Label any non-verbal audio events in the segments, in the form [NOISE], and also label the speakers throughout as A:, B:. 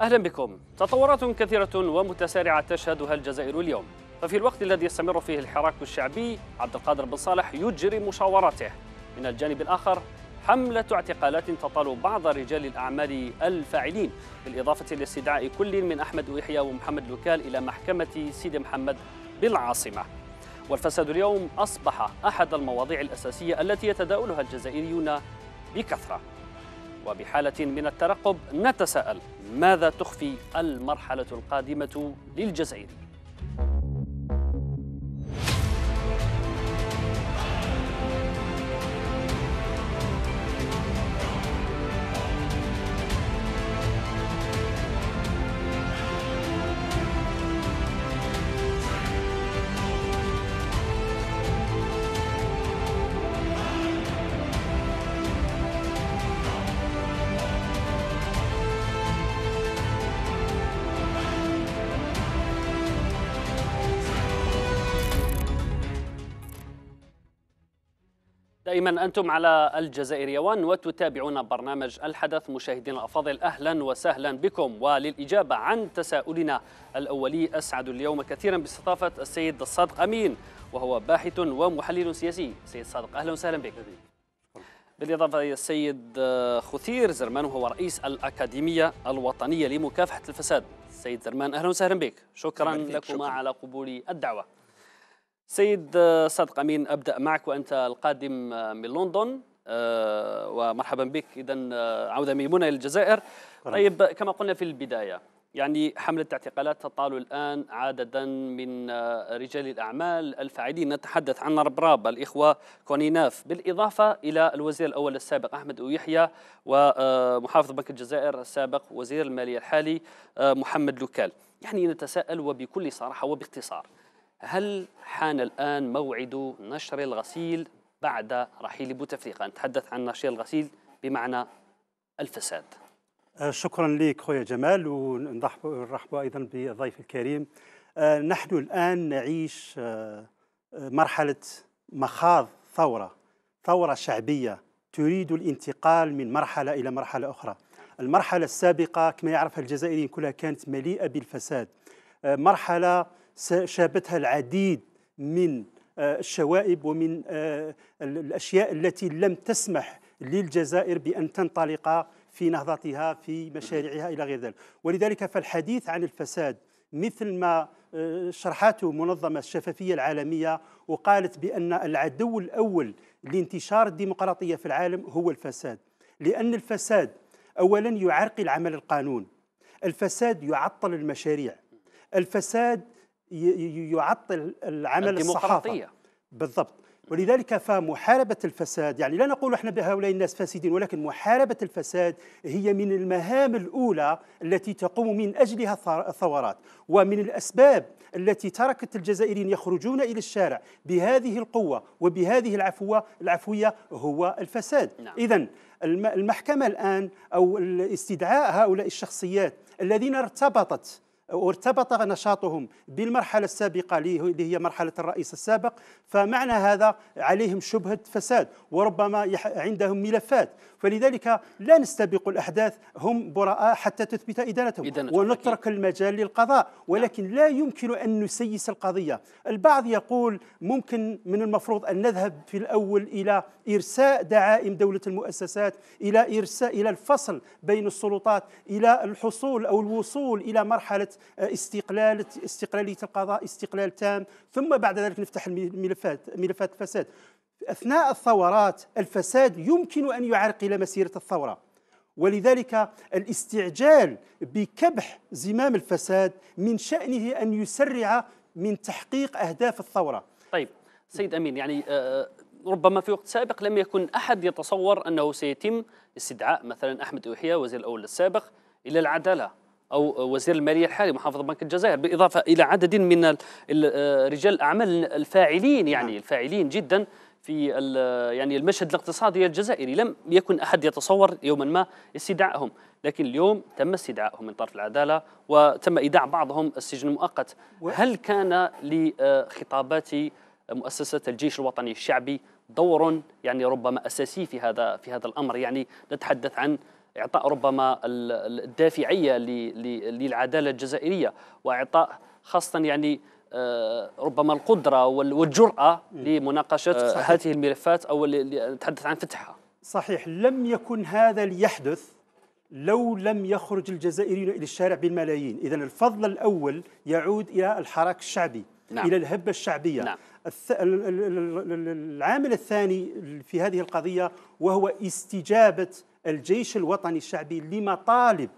A: أهلا بكم تطورات كثيرة ومتسارعة تشهدها الجزائر اليوم ففي الوقت الذي يستمر فيه الحراك الشعبي عبد القادر بن صالح يجري مشاوراته من الجانب الآخر حملة اعتقالات تطال بعض رجال الأعمال الفاعلين بالإضافة لاستدعاء كل من أحمد ويحيى ومحمد لوكال إلى محكمة سيدي محمد بالعاصمة والفساد اليوم أصبح أحد المواضيع الأساسية التي يتداولها الجزائريون بكثرة وبحالة من الترقب نتساءل ماذا تخفي المرحلة القادمة للجزائر؟ دائما انتم على الجزائريه وان وتتابعون برنامج الحدث مشاهدينا الافاضل اهلا وسهلا بكم وللاجابه عن تساؤلنا الاولي اسعد اليوم كثيرا باستضافه السيد الصادق امين وهو باحث ومحلل سياسي سيد صادق اهلا وسهلا بك بالإضافة إلى السيد خثير زرمان وهو رئيس الأكاديمية الوطنية لمكافحة الفساد سيد زرمان أهلا وسهلا بك شكرا لكما على قبول الدعوة سيد صادق امين ابدا معك وانت القادم آه، من لندن آه، ومرحبا بك اذا آه، عوده ميمونه الجزائر طيب كما قلنا في البدايه يعني حملة اعتقالات تطال الآن عددا من رجال الأعمال الفاعلين نتحدث عن ربراب الإخوة كونيناف بالإضافة إلى الوزير الأول السابق أحمد ويحيى ومحافظ بنك الجزائر السابق وزير المالية الحالي محمد لوكال يعني نتساءل وبكل صراحة وباختصار هل حان الآن موعد نشر الغسيل بعد رحيل بوتفليقة نتحدث عن نشر الغسيل بمعنى الفساد
B: أه، شكرا لك خويا جمال ونرحب أيضا بالضيف الكريم أه، نحن الآن نعيش أه، مرحلة مخاض ثورة ثورة شعبية تريد الانتقال من مرحلة إلى مرحلة أخرى المرحلة السابقة كما يعرفها الجزائريين كلها كانت مليئة بالفساد مرحلة شابتها العديد من آه، الشوائب ومن آه، الاشياء التي لم تسمح للجزائر بان تنطلق في نهضتها في مشاريعها الى غير ذلك ولذلك فالحديث عن الفساد مثل ما آه، شرحته منظمه الشفافيه العالميه وقالت بان العدو الاول لانتشار الديمقراطيه في العالم هو الفساد لان الفساد اولا يعرقل عمل القانون الفساد يعطل المشاريع الفساد يعطل العمل الصحافي بالضبط ولذلك فمحاربة الفساد يعني لا نقول احنا بهؤلاء الناس فاسدين ولكن محاربة الفساد هي من المهام الأولى التي تقوم من أجلها الثورات ومن الأسباب التي تركت الجزائريين يخرجون إلى الشارع بهذه القوة وبهذه العفوة العفوية هو الفساد نعم. إذا المحكمة الآن أو استدعاء هؤلاء الشخصيات الذين ارتبطت وارتبط نشاطهم بالمرحلة السابقة اللي هي مرحلة الرئيس السابق فمعنى هذا عليهم شبهة فساد وربما عندهم ملفات فلذلك لا نستبق الأحداث هم براء حتى تثبت إدانتهم ونترك أكيد. المجال للقضاء ولكن لا يمكن أن نسيس القضية البعض يقول ممكن من المفروض أن نذهب في الأول إلى إرساء دعائم دولة المؤسسات إلى إرساء إلى الفصل بين السلطات إلى الحصول أو الوصول إلى مرحلة استقلال استقلالية القضاء استقلال تام ثم بعد ذلك نفتح الملفات ملفات الفساد أثناء الثورات الفساد يمكن أن يعرقل مسيرة الثورة ولذلك الاستعجال بكبح زمام الفساد من شأنه أن يسرع من تحقيق أهداف
A: الثورة طيب سيد أمين يعني آه، آه، ربما في وقت سابق لم يكن أحد يتصور أنه سيتم استدعاء مثلا أحمد أوحية وزير الأول السابق إلى العدالة أو وزير المالية الحالي محافظ بنك الجزائر بالإضافة إلى عدد من آه، رجال الأعمال الفاعلين يعني نعم. الفاعلين جدا في يعني المشهد الاقتصادي الجزائري لم يكن احد يتصور يوما ما استدعائهم لكن اليوم تم استدعائهم من طرف العداله وتم ايداع بعضهم السجن المؤقت هل كان لخطابات مؤسسه الجيش الوطني الشعبي دور يعني ربما اساسي في هذا في هذا الامر يعني نتحدث عن اعطاء ربما الدافعيه للعداله الجزائريه واعطاء خاصه يعني آه، ربما القدره والجراه لمناقشه هذه الملفات او نتحدث عن فتحها
B: صحيح لم يكن هذا ليحدث لو لم يخرج الجزائريون الى الشارع بالملايين اذا الفضل الاول يعود الى الحراك الشعبي نعم. الى الهبه الشعبيه نعم. العامل الثاني في هذه القضيه وهو استجابه الجيش الوطني الشعبي لمطالب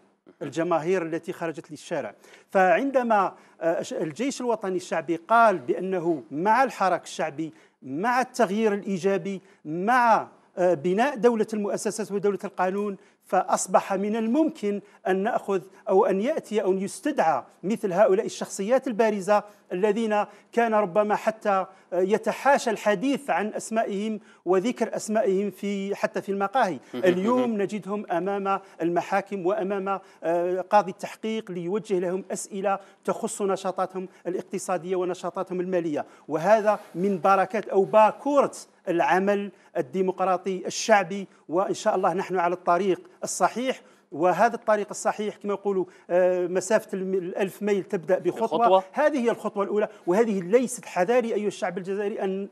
B: الجماهير التي خرجت للشارع فعندما آه، الجيش الوطني الشعبي قال بأنه مع الحراك الشعبي مع التغيير الإيجابي مع آه، بناء دولة المؤسسات ودولة القانون فأصبح من الممكن أن نأخذ أو أن يأتي أو أن يستدعى مثل هؤلاء الشخصيات البارزة الذين كان ربما حتى يتحاشى الحديث عن أسمائهم وذكر أسمائهم في حتى في المقاهي اليوم نجدهم أمام المحاكم وأمام آه، قاضي التحقيق ليوجه لهم أسئلة تخص نشاطاتهم الاقتصادية ونشاطاتهم المالية وهذا من بركات أو باكورة العمل الديمقراطي الشعبي وان شاء الله نحن على الطريق الصحيح وهذا الطريق الصحيح كما يقولوا آه، مسافة الألف ميل تبدأ بخطوة الخطوة. هذه هي الخطوة الأولى وهذه ليست حذاري أيها الشعب الجزائري أن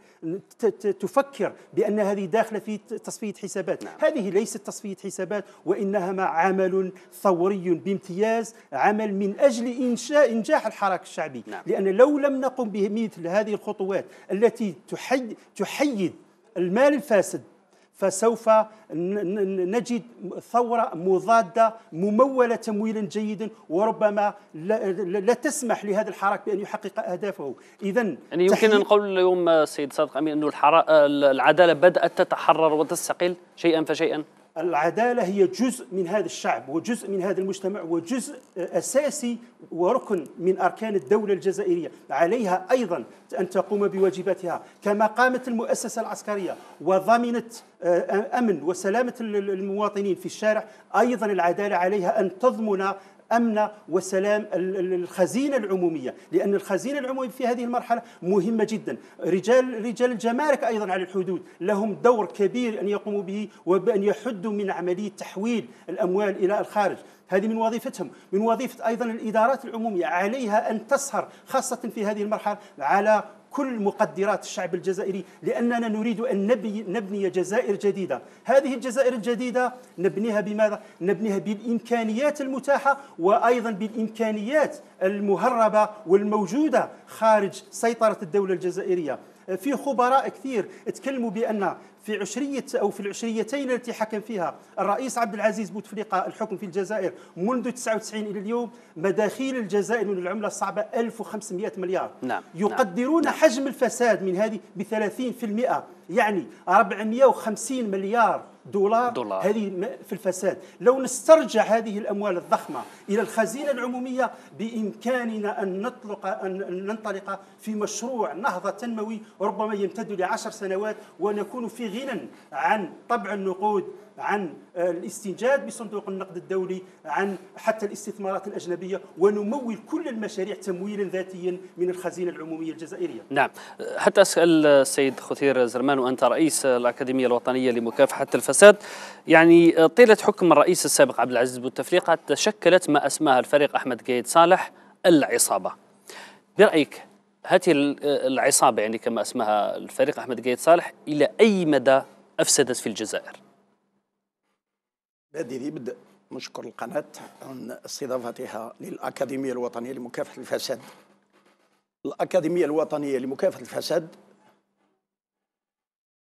B: تفكر بأن هذه داخلة في تصفية حسابات نعم. هذه ليست تصفية حسابات وإنها عمل ثوري بامتياز عمل من أجل إنشاء إنجاح الحراك الشعبي نعم. لأن لو لم نقم بمثل هذه الخطوات التي تحيد المال الفاسد فسوف نجد ثورة مضادة ممولة تمويلا جيدا وربما لا, لا تسمح لهذا الحراك بأن يحقق أهدافه إذا
A: يعني يمكن أن نقول اليوم سيد صادق أمين أن العدالة بدأت تتحرر وتستقل شيئا فشيئا
B: العدالة هي جزء من هذا الشعب وجزء من هذا المجتمع وجزء أساسي وركن من أركان الدولة الجزائرية عليها أيضا أن تقوم بواجباتها كما قامت المؤسسة العسكرية وضمنت آه، أمن وسلامة المواطنين في الشارع أيضا العدالة عليها أن تضمن أمن وسلام الخزينة العمومية لأن الخزينة العمومية في هذه المرحلة مهمة جدا رجال رجال الجمارك أيضا على الحدود لهم دور كبير أن يقوموا به وبأن يحدوا من عملية تحويل الأموال إلى الخارج هذه من وظيفتهم من وظيفة أيضا الإدارات العمومية عليها أن تسهر خاصة في هذه المرحلة على كل مقدرات الشعب الجزائري لأننا نريد أن نبني نبني جزائر جديدة هذه الجزائر الجديدة نبنيها بماذا؟ نبنيها بالإمكانيات المتاحة وأيضا بالإمكانيات المهربة والموجودة خارج سيطرة الدولة الجزائرية في خبراء كثير تكلموا بأن في عشرية أو في العشريتين التي حكم فيها الرئيس عبد العزيز بوتفليقة الحكم في الجزائر منذ 99 إلى اليوم مداخيل الجزائر من العملة الصعبة 1500 مليار نعم. يقدرون نعم. حجم الفساد من هذه ب 30% يعني 450 مليار دولار, دولار. هذه في الفساد لو نسترجع هذه الأموال الضخمة إلى الخزينة العمومية بإمكاننا أن نطلق أن ننطلق في مشروع نهضة تنموي ربما يمتد لعشر سنوات ونكون في غنى عن طبع النقود عن الاستنجاد بصندوق النقد الدولي عن حتى الاستثمارات الأجنبية ونمول كل المشاريع تمويلا ذاتيا من الخزينة العمومية الجزائرية
A: نعم حتى أسأل السيد خثير زرمان وأنت رئيس الأكاديمية الوطنية لمكافحة الفساد يعني طيلة حكم الرئيس السابق عبد العزيز بوتفليقة تشكلت ما أسماها الفريق أحمد قايد صالح العصابة برأيك هذه العصابة يعني كما أسماها الفريق أحمد قايد صالح إلى أي مدى أفسدت في الجزائر؟
C: بادئ يبدا نشكر القناة عن استضافتها للأكاديمية الوطنية لمكافحة الفساد الأكاديمية الوطنية لمكافحة الفساد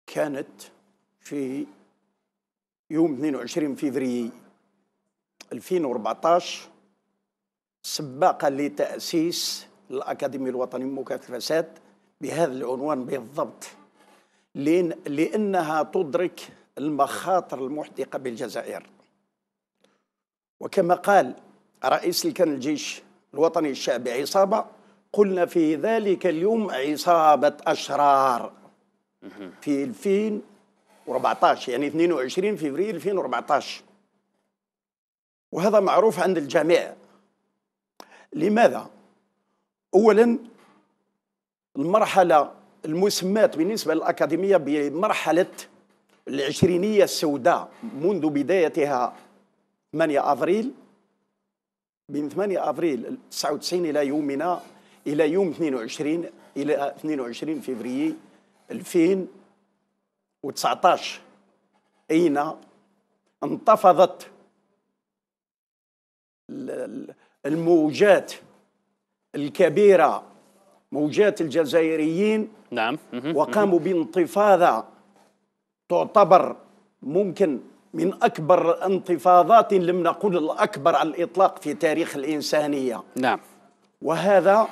C: كانت في يوم 22 فيفري 2014 سباقة لتأسيس الأكاديمية الوطنية لمكافحة الفساد بهذا العنوان بالضبط لأنها تدرك المخاطر المحدقة بالجزائر وكما قال رئيس الكن الجيش الوطني الشعبي عصابة قلنا في ذلك اليوم عصابة أشرار في 2014 يعني 22 فبراير 2014 وهذا معروف عند الجميع لماذا؟ أولا المرحلة المسماة بالنسبة للأكاديمية بمرحلة العشرينية السوداء منذ بدايتها 8 افريل بين 8 افريل 99 الى يومنا الى يوم 22 الى 22 فبراير 2019 اين انتفضت الموجات الكبيره موجات الجزائريين نعم وقاموا بانتفاضه تعتبر ممكن من أكبر انتفاضات لم نقول الأكبر على الإطلاق في تاريخ الإنسانية نعم وهذا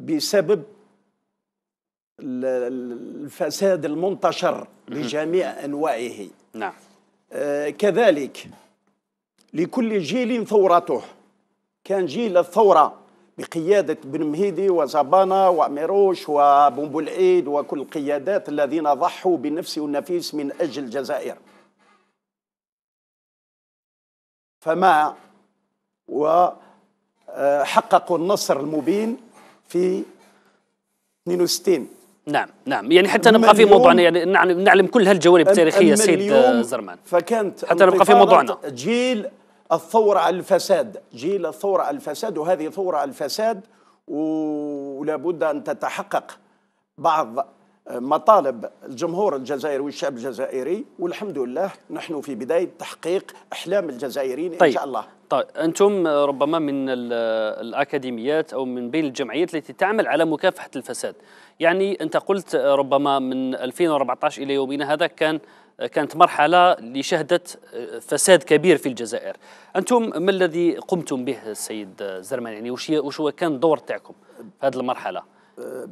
C: بسبب الفساد المنتشر بجميع أنواعه نعم آه كذلك لكل جيل ثورته كان جيل الثورة بقيادة بن مهيدي وزبانا وميروش العيد وكل القيادات الذين ضحوا بالنفس والنفيس من أجل الجزائر فمع وحققوا آه، النصر المبين في
A: 62 نعم
C: نعم يعني حتى نبقى في موضوعنا يعني
A: نعلم كل هالجوانب التاريخيه السيد زرمان
C: فكانت حتى نبقى في موضوعنا جيل الثورة على الفساد جيل الثورة على الفساد وهذه ثورة على الفساد ولابد أن تتحقق بعض مطالب الجمهور الجزائري والشعب الجزائري والحمد لله نحن في بدايه تحقيق احلام الجزائريين طيب. ان شاء الله
A: طيب انتم ربما من الاكاديميات او من بين الجمعيات التي تعمل على مكافحه الفساد يعني انت قلت ربما من 2014 الى يومنا هذا كان كانت مرحله لشهدة فساد كبير في الجزائر انتم ما الذي قمتم به السيد زرمان يعني وش هو كان الدور تاعكم في هذه المرحله
C: أه،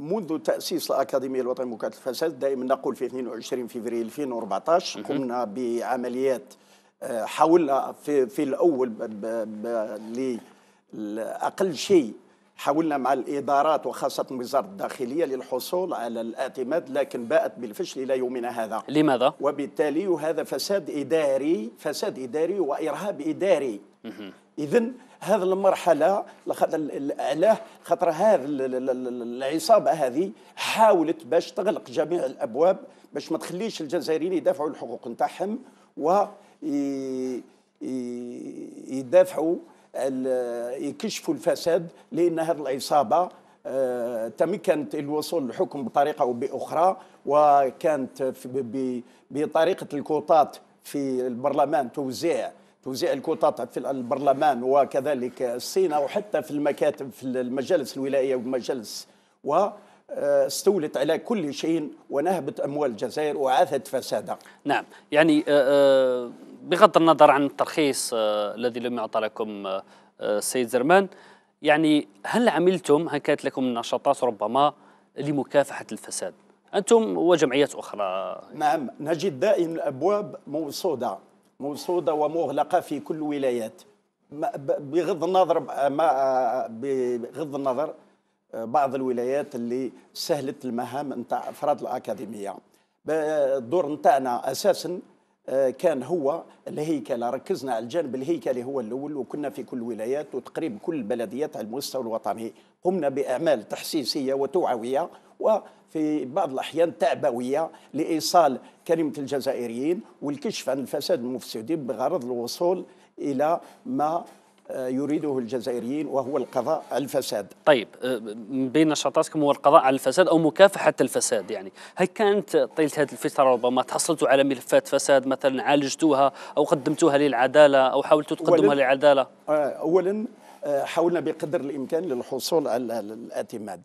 C: منذ تأسيس الأكاديمية الوطنية لمكافحة الفساد دائما نقول في 22 فبراير 2014 قمنا بعمليات آه، حاولنا في, في الأول لأقل شيء حاولنا مع الإدارات وخاصة وزارة الداخلية للحصول على الاعتماد لكن باءت بالفشل إلى يومنا هذا لماذا؟ وبالتالي هذا فساد إداري فساد إداري وإرهاب إداري اذا هذه المرحله لخاطر علاه خاطر هذه العصابه هذه حاولت باش تغلق جميع الابواب باش ما تخليش الجزائريين يدافعوا الحقوق نتاعهم و يدافعوا يكشفوا الفساد لان هذه العصابه آه، تمكنت الوصول للحكم بطريقه او باخرى وكانت بطريقه الكوطات في البرلمان توزيع توزيع الكوطات في البرلمان وكذلك الصين وحتى في المكاتب في المجالس الولائيه والمجالس و آه، استولت على كل شيء ونهبت اموال الجزائر وعاثت فسادا.
A: نعم، يعني آه، آه، بغض النظر عن الترخيص الذي لم يعطى لكم السيد زرمان، يعني هل عملتم هل كانت لكم نشاطات ربما لمكافحه الفساد؟ انتم وجمعيات اخرى. نعم، نجد
C: دائما الابواب موصوده موصودة ومغلقة في كل الولايات بغض النظر ما بغض النظر بعض الولايات اللي سهلت المهام نتاع افراد الاكاديميه الدور نتاعنا اساسا آه، كان هو الهيكله ركزنا على الجانب الهيكلي هو الاول وكنا في كل الولايات وتقريب كل البلديات على المستوى الوطني قمنا باعمال تحسيسيه وتوعويه وفي بعض الأحيان تعبوية لإيصال كلمة الجزائريين والكشف عن الفساد المفسدين بغرض الوصول إلى ما
A: آه، يريده الجزائريين وهو القضاء على الفساد طيب آه، من بين نشاطاتكم هو القضاء على الفساد أو مكافحة الفساد يعني هل كانت طيلة هذه الفترة ربما تحصلتوا على ملفات فساد مثلا عالجتوها أو قدمتوها للعدالة أو حاولتوا تقدموها للعدالة
C: آه، أولا حاولنا بقدر الإمكان للحصول على الاعتماد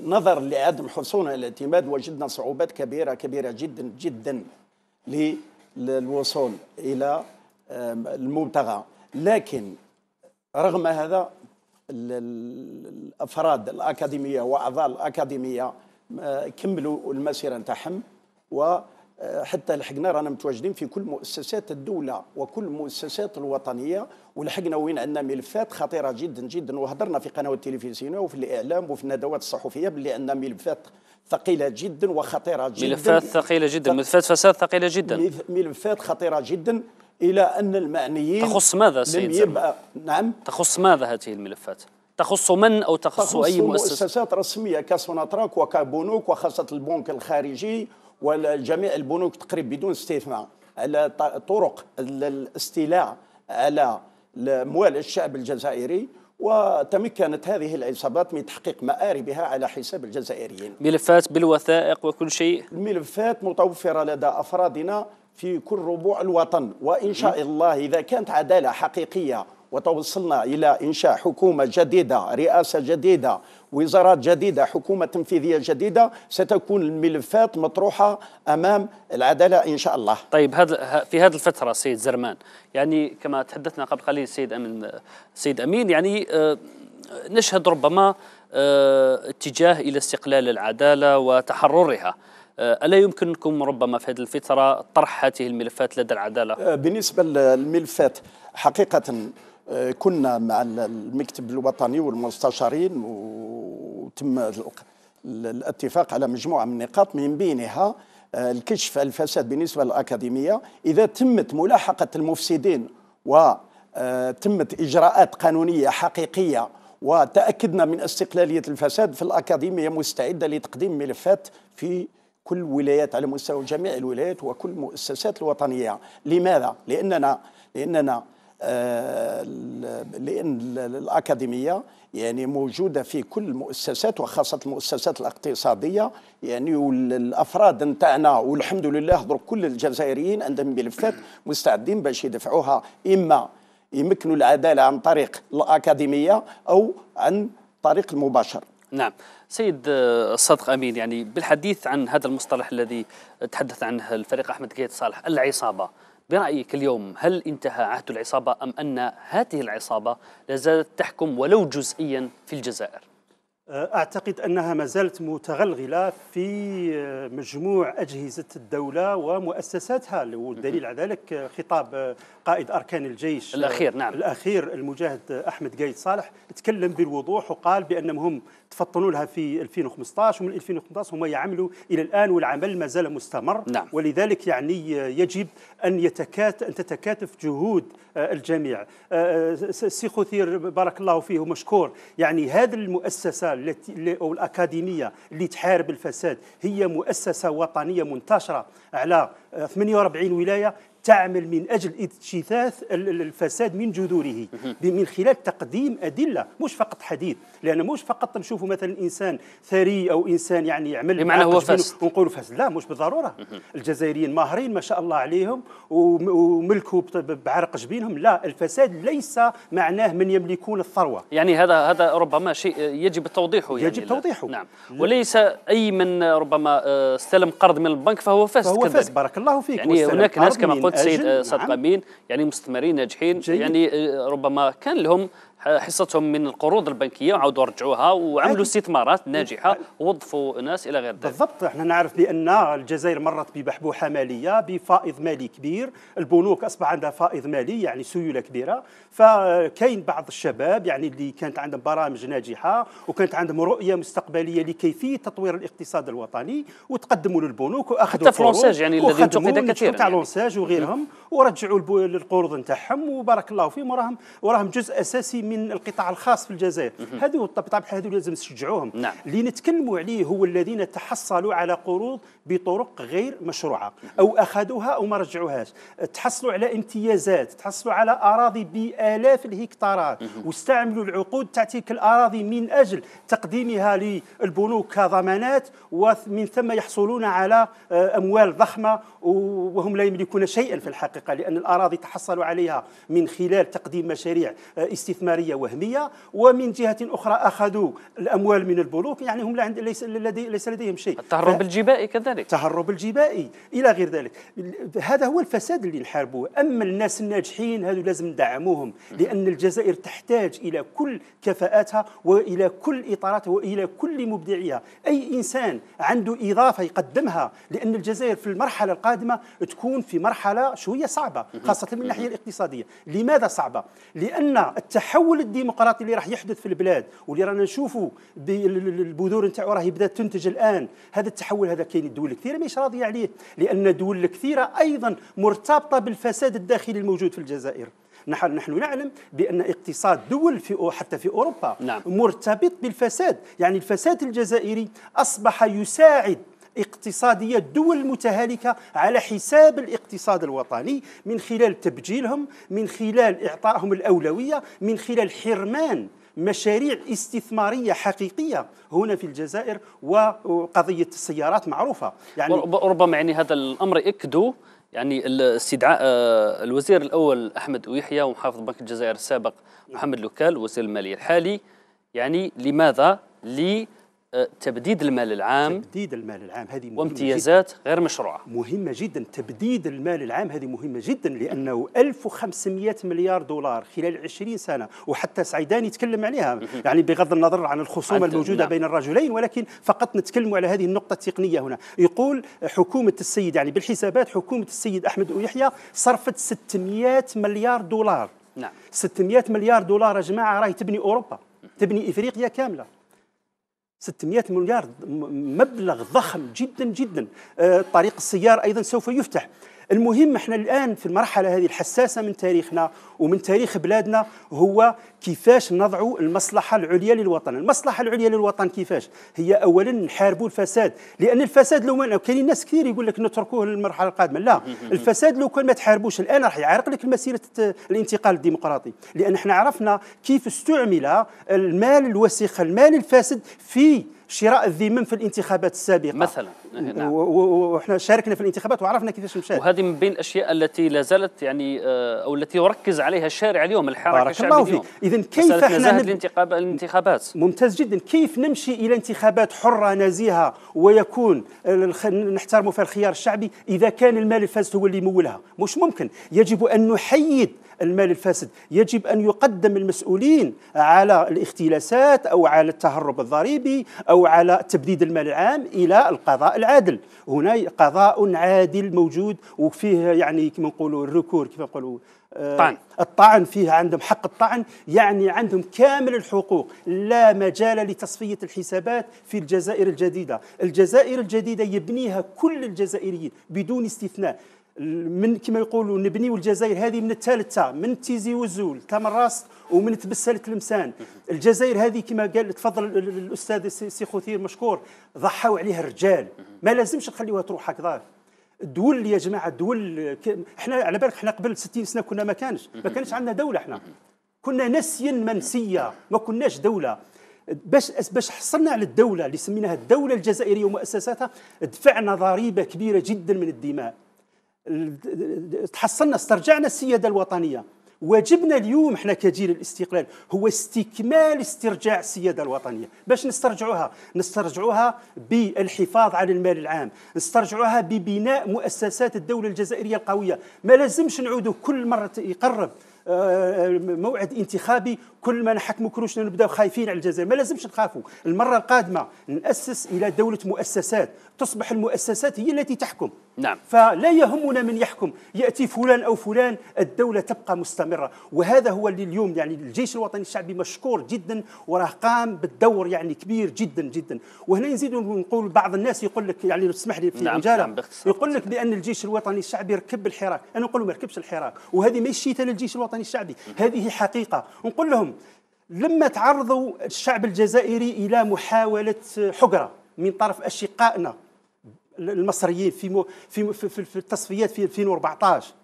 C: نظر لعدم حصولنا على الاعتماد وجدنا صعوبات كبيره كبيره جدا جدا للوصول الى المبتغى لكن رغم هذا الافراد الاكاديميه واعضاء الاكاديميه كملوا المسيره نتاعهم و حتى لحقنا رانا متواجدين في كل مؤسسات الدوله وكل المؤسسات الوطنيه ولحقنا وين عندنا ملفات خطيره جدا جدا وهضرنا في قنوات التلفزيونيه وفي الاعلام وفي الندوات الصحفيه باللي عندنا ملفات ثقيله جدا وخطيره جدا ملفات
A: ثقيله جدا ملفات فساد ثقيله جدا ملفات خطيره جدا الى ان المعنيين تخص ماذا سيد يبقى نعم تخص ماذا هذه الملفات؟ تخص من او تخص, تخص اي مؤسسه؟
C: مؤسسات رسميه كسوناتراك وكابونوك وخاصه البنك الخارجي وجميع البنوك تقريبا بدون استثناء على طرق الاستيلاء على اموال الشعب الجزائري وتمكنت هذه العصابات من تحقيق مآربها على حساب الجزائريين
A: ملفات بالوثائق وكل شيء
C: الملفات متوفرة لدى أفرادنا في كل ربوع الوطن وإن شاء الله إذا كانت عدالة حقيقية وتوصلنا إلى إنشاء حكومة جديدة رئاسة جديدة وزارات جديدة حكومة تنفيذية جديدة ستكون الملفات مطروحة أمام
A: العدالة إن شاء الله طيب هذا في هذه الفترة سيد زرمان يعني كما تحدثنا قبل قليل سيد أمين سيد أمين يعني آه، نشهد ربما آه، اتجاه إلى استقلال العدالة وتحررها آه، ألا يمكنكم ربما في هذه الفترة طرح هذه الملفات لدى العدالة؟
C: بالنسبة للملفات حقيقة كنا مع المكتب الوطني والمستشارين وتم الاتفاق على مجموعه من النقاط من بينها آه، الكشف الفساد بالنسبه للاكاديميه اذا تمت ملاحقه المفسدين وتمت آه، اجراءات قانونيه حقيقيه وتاكدنا من استقلاليه الفساد فالاكاديميه مستعده لتقديم ملفات في كل ولايات على مستوى جميع الولايات وكل المؤسسات الوطنيه لماذا لاننا لاننا آه، لان الاكاديميه يعني موجوده في كل المؤسسات وخاصه المؤسسات الاقتصاديه يعني والافراد نتاعنا والحمد لله درك كل الجزائريين عندهم ملفات مستعدين باش يدفعوها اما يمكنوا العداله
A: عن طريق الاكاديميه او عن طريق المباشر نعم سيد آه، الصادق امين يعني بالحديث عن هذا المصطلح الذي تحدث عنه الفريق احمد كيت صالح العصابه برأيك اليوم هل انتهى عهد العصابة أم أن هذه العصابة لا زالت تحكم ولو جزئيا في الجزائر؟
B: أه، أعتقد أنها ما زالت متغلغلة في أه، مجموع أجهزة الدولة ومؤسساتها والدليل على ذلك أه، خطاب قائد أركان الجيش الأخير نعم الأخير المجاهد أحمد قايد صالح تكلم بالوضوح وقال بأنهم تفطنوا لها في 2015 ومن 2015 هم يعملوا الى الان والعمل ما زال مستمر نعم. ولذلك يعني يجب ان يتكات ان تتكاتف جهود آه، الجميع آه، سي خثير بارك الله فيه ومشكور يعني هذه المؤسسه التي او الاكاديميه اللي تحارب الفساد هي مؤسسه وطنيه منتشره على 48 آه، ولايه تعمل من أجل اجتثاث الفساد من جذوره من خلال تقديم أدلة مش فقط حديث لأن مش فقط نشوفوا مثلا إنسان ثري أو إنسان يعني يعمل بمعنى هو فاسد ونقولوا فاسد لا مش بالضرورة الجزائريين ماهرين ما شاء الله عليهم وملكوا بعرق جبينهم لا الفساد ليس معناه من يملكون الثروة
A: يعني هذا هذا ربما شيء يجب توضيحه يعني يجب توضيحه نعم وليس أي من ربما آه، استلم قرض من البنك فهو فاسد فهو فاسد بارك الله فيك يعني هناك ناس كما قلت السيد صدق امين نعم. يعني مستثمرين ناجحين يعني آه، ربما كان لهم حصتهم من القروض البنكيه وعاودوا رجعوها وعملوا استثمارات ناجحه ووظفوا ناس الى غير ذلك
B: بالضبط احنا نعرف بان الجزائر مرت ببحبوحه ماليه بفائض مالي كبير البنوك اصبح عندها فائض مالي يعني سيوله كبيره فكاين بعض الشباب يعني اللي كانت عندهم برامج ناجحه وكانت عندهم رؤيه مستقبليه لكيفيه تطوير الاقتصاد الوطني وتقدموا للبنوك واخذوا حتى فرونساج يعني الذي انتقد كثير تاع يعني. وغيرهم ورجعوا القروض نتاعهم وبارك الله فيهم وراهم وراهم جزء اساسي من القطاع الخاص في الجزائر هذو بطبيعه الحال هذو لازم نشجعوهم نعم. اللي نتكلموا عليه هو الذين تحصلوا على قروض بطرق غير مشروعه او اخذوها او ما رجعوهاش تحصلوا على امتيازات تحصلوا على اراضي بالاف الهكتارات واستعملوا العقود تاع تلك الاراضي من اجل تقديمها للبنوك كضمانات ومن ثم يحصلون على آه، اموال ضخمه وهم لا يملكون شيئا في الحقيقه لان الاراضي تحصلوا عليها من خلال تقديم مشاريع آه، استثماريه وهميه ومن جهه اخرى اخذوا الاموال من البنوك يعني هم ليس لديهم شيء التهرب الجبائي كذلك ذلك تهرب الجبائي الى غير ذلك هذا هو الفساد اللي نحاربوه اما الناس الناجحين هذو لازم ندعموهم لان الجزائر تحتاج الى كل كفاءاتها والى كل اطاراتها والى كل مبدعيها اي انسان عنده اضافه يقدمها لان الجزائر في المرحله القادمه تكون في مرحله شويه صعبه خاصه من الناحيه الاقتصاديه لماذا صعبه لان التحول الديمقراطي اللي راح يحدث في البلاد واللي رانا نشوفه البذور نتاعو راهي بدات تنتج الان هذا التحول هذا كاين الدول دول كثيره ماهيش راضيه عليه يعني، لان دول كثيره ايضا مرتبطه بالفساد الداخلي الموجود في الجزائر نحن نحن نعلم بان اقتصاد دول في حتى في اوروبا نعم. مرتبط بالفساد يعني الفساد الجزائري اصبح يساعد اقتصادية الدول المتهالكة على حساب الاقتصاد الوطني من خلال تبجيلهم من خلال إعطائهم الأولوية من خلال حرمان مشاريع استثماريه حقيقيه هنا في الجزائر وقضيه السيارات معروفه يعني
A: ربما يعني هذا الامر يكدو يعني استدعاء آه، الوزير الاول احمد ويحيى ومحافظ بنك الجزائر السابق نعم. محمد لوكال وزير الماليه الحالي يعني لماذا لي تبديد المال العام تبديد المال العام هذه مهمة وامتيازات
B: جداً. غير مشروعة مهمة جدا تبديد المال العام هذه مهمة جدا لأنه 1500 مليار دولار خلال 20 سنة وحتى سعيدان يتكلم عليها يعني بغض النظر عن الخصومة الموجودة نعم. بين الرجلين ولكن فقط نتكلم على هذه النقطة التقنية هنا يقول حكومة السيد يعني بالحسابات حكومة السيد أحمد يحيى صرفت 600 مليار دولار نعم 600 مليار دولار يا جماعة راهي تبني أوروبا تبني إفريقيا كاملة 600 مليار مبلغ ضخم جدا جدا آه، طريق السيار ايضا سوف يفتح المهم احنا الان في المرحله هذه الحساسه من تاريخنا ومن تاريخ بلادنا هو كيفاش نضعوا المصلحه العليا للوطن، المصلحه العليا للوطن كيفاش؟ هي اولا نحاربوا الفساد، لان الفساد لو ما كاينين ناس كثير يقول لك نتركوه للمرحله القادمه، لا، [LAUGHS] الفساد لو كان ما تحاربوش الان راح يعرق لك مسيره الانتقال الديمقراطي، لان احنا عرفنا كيف استعمل المال الوسيخ، المال الفاسد في شراء الذمم في الانتخابات السابقه مثلا نعم. واحنا شاركنا في الانتخابات وعرفنا كيفاش مشات وهذه
A: من بين الاشياء التي لا زالت يعني آه، او التي يركز عليها الشارع اليوم الحركه الشعبيه فيك
B: اذا كيف احنا نب...
A: الانتخاب الانتخابات
B: ممتاز جدا كيف نمشي الى انتخابات حره نزيهه ويكون الخ... نحترموا فيها الخيار الشعبي اذا كان المال الفاسد هو اللي يمولها مش ممكن يجب ان نحيد المال الفاسد يجب أن يقدم المسؤولين على الاختلاسات أو على التهرب الضريبي أو على تبديد المال العام إلى القضاء العام العادل هنا قضاء عادل موجود وفيه يعني كما نقولوا الركور كما نقولوا الطعن آه، الطعن فيه عندهم حق الطعن يعني عندهم كامل الحقوق لا مجال لتصفية الحسابات في الجزائر الجديدة الجزائر الجديدة يبنيها كل الجزائريين بدون استثناء من كما يقولوا نبنيو الجزائر هذه من الثالثه من تيزي وزول تمراست ومن تبسل تلمسان الجزائر هذه كما قال تفضل الاستاذ سي خوثير مشكور ضحوا عليها الرجال ما لازمش نخليوها تروح هكذا الدول يا جماعه الدول احنا على بالك احنا قبل 60 سنه كنا ما كانش ما كانش عندنا دوله احنا كنا نسيا منسيا ما كناش دوله باش باش حصلنا على الدوله اللي سميناها الدوله الجزائريه ومؤسساتها دفعنا ضريبه كبيره جدا من الدماء تحصلنا استرجعنا السياده الوطنيه واجبنا اليوم احنا كجيل الاستقلال هو استكمال استرجاع السياده الوطنيه باش نسترجعوها نسترجعوها بالحفاظ على المال العام نسترجعوها ببناء مؤسسات الدوله الجزائريه القويه ما لازمش نعودوا كل مره يقرب آه، موعد انتخابي كل ما نحكموا كروش نبداو خايفين على الجزائر ما لازمش نخافوا المره القادمه ناسس الى دوله مؤسسات تصبح المؤسسات هي التي تحكم نعم فلا يهمنا من يحكم ياتي فلان او فلان الدوله تبقى مستمره وهذا هو اللي اليوم يعني الجيش الوطني الشعبي مشكور جدا وراه قام بالدور يعني كبير جدا جدا وهنا نزيد نقول بعض الناس يقول لك يعني اسمح لي في نعم عجاله نعم يقول لك بان الجيش الوطني الشعبي ركب الحراك انا نقول ما ركبش الحراك وهذه ماشي شيته للجيش الوطني الشعبي هذه حقيقه نقول لهم لما تعرضوا الشعب الجزائري الى محاوله حجره من طرف اشقائنا المصريين في مو في في, في التصفيات في 2014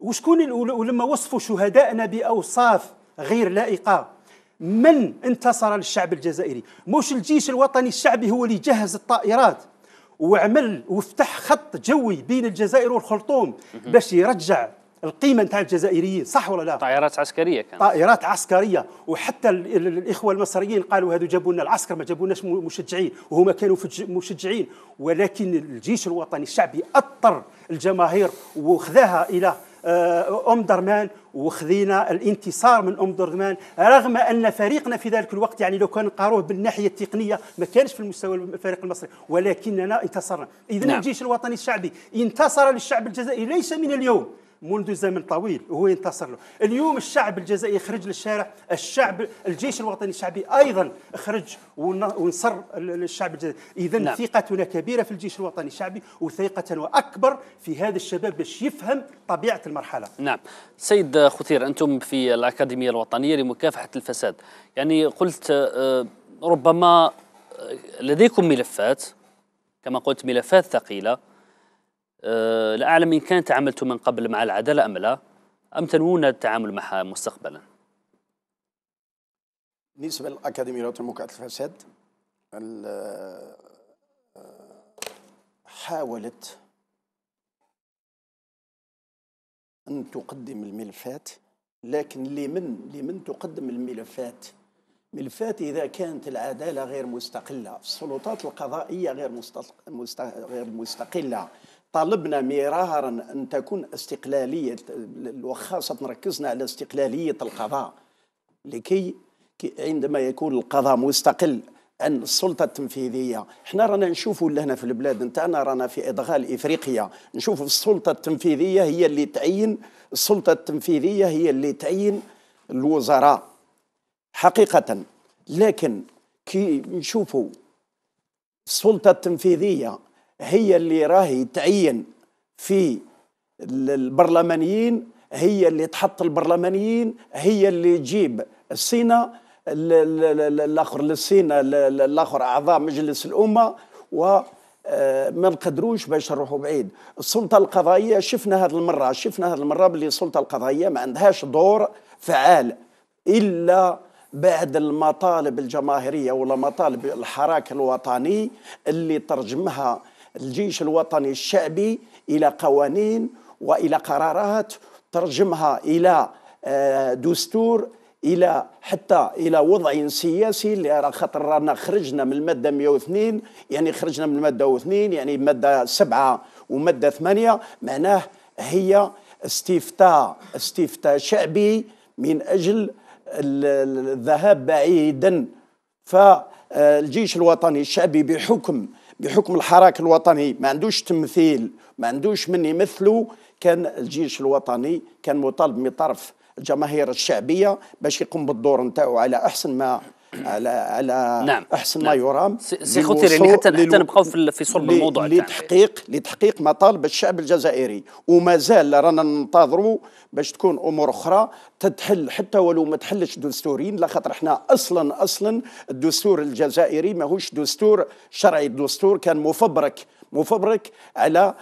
B: وشكون ولما وصفوا شهدائنا باوصاف غير لائقه من انتصر للشعب الجزائري مش الجيش الوطني الشعبي هو اللي جهز الطائرات وعمل وفتح خط جوي بين الجزائر والخرطوم باش يرجع القيمه نتاع الجزائريين صح ولا لا
A: طائرات عسكريه كانت طائرات
B: عسكريه وحتى الاخوه المصريين قالوا هذو جابوا لنا العسكر ما جابوناش مشجعين وهما كانوا مشجعين ولكن الجيش الوطني الشعبي اضطر الجماهير وخذاها الى آه، ام درمان وخذينا الانتصار من ام درمان رغم ان فريقنا في ذلك الوقت يعني لو كان قاروه بالناحيه التقنيه ما كانش في المستوى الفريق المصري ولكننا انتصرنا اذا نعم. الجيش الوطني الشعبي انتصر للشعب الجزائري ليس من اليوم منذ زمن طويل وهو ينتصر له اليوم الشعب الجزائري خرج للشارع الشعب الجيش الوطني الشعبي أيضا خرج ونصر الشعب الجزائري إذا نعم. ثقتنا كبيرة في الجيش الوطني الشعبي وثقة وأكبر في هذا الشباب
A: باش يفهم طبيعة المرحلة نعم سيد خثير أنتم في الأكاديمية الوطنية لمكافحة الفساد يعني قلت آه، ربما آه، لديكم ملفات كما قلت ملفات ثقيلة أه، لا أعلم إن كان تعاملتم من قبل مع العدالة أم لا أم تنوون التعامل معها مستقبلا
C: بالنسبة للأكاديميات مكافحة الفساد حاولت أن تقدم الملفات لكن لمن لمن تقدم الملفات ملفات إذا كانت العدالة غير مستقلة السلطات القضائية غير مستقلة غير مستقلة طالبنا مرارا أن تكون استقلالية وخاصة ركزنا على استقلالية القضاء لكي عندما يكون القضاء مستقل عن السلطه التنفيذيه احنا رانا نشوفوا لهنا في البلاد نتاعنا رانا في ادغال افريقيا نشوف السلطه التنفيذيه هي اللي تعين السلطه التنفيذيه هي اللي تعين الوزراء حقيقه لكن كي نشوفوا السلطه التنفيذيه هي اللي راهي تعين في البرلمانيين هي اللي تحط البرلمانيين هي اللي تجيب السينا الاخر للسينا الاخر اعضاء مجلس الامه و آه، ما نقدروش باش نروحوا بعيد السلطه القضائيه شفنا هذه المره شفنا هذه المره باللي السلطه القضائيه ما عندهاش دور فعال الا بعد المطالب الجماهيريه ولا مطالب الحراك الوطني اللي ترجمها الجيش الوطني الشعبي الى قوانين والى قرارات ترجمها الى آه، دستور الى حتى الى وضع سياسي خاطر رانا خرجنا من الماده 102 يعني خرجنا من الماده 2 يعني ماده 7 وماده 8 معناه هي استفتاء استفتاء شعبي من اجل الذهاب بعيدا فالجيش الوطني الشعبي بحكم بحكم الحراك الوطني ما عندوش تمثيل ما عندوش من يمثله كان الجيش الوطني كان مطالب من طرف الجماهير الشعبيه باش يقوم بالدور نتاعو على احسن ما على على نعم. احسن نعم. ما يرام سي خوتير يعني حتى حتى نبقاو في
A: صلب الموضوع لتحقيق
C: لتحقيق مطالب الشعب الجزائري ومازال رانا ننتظروا باش تكون امور اخرى تتحل حتى ولو ما تحلش دستورين خاطر احنا اصلا اصلا الدستور الجزائري ماهوش دستور شرعي الدستور كان مفبرك مفبرك على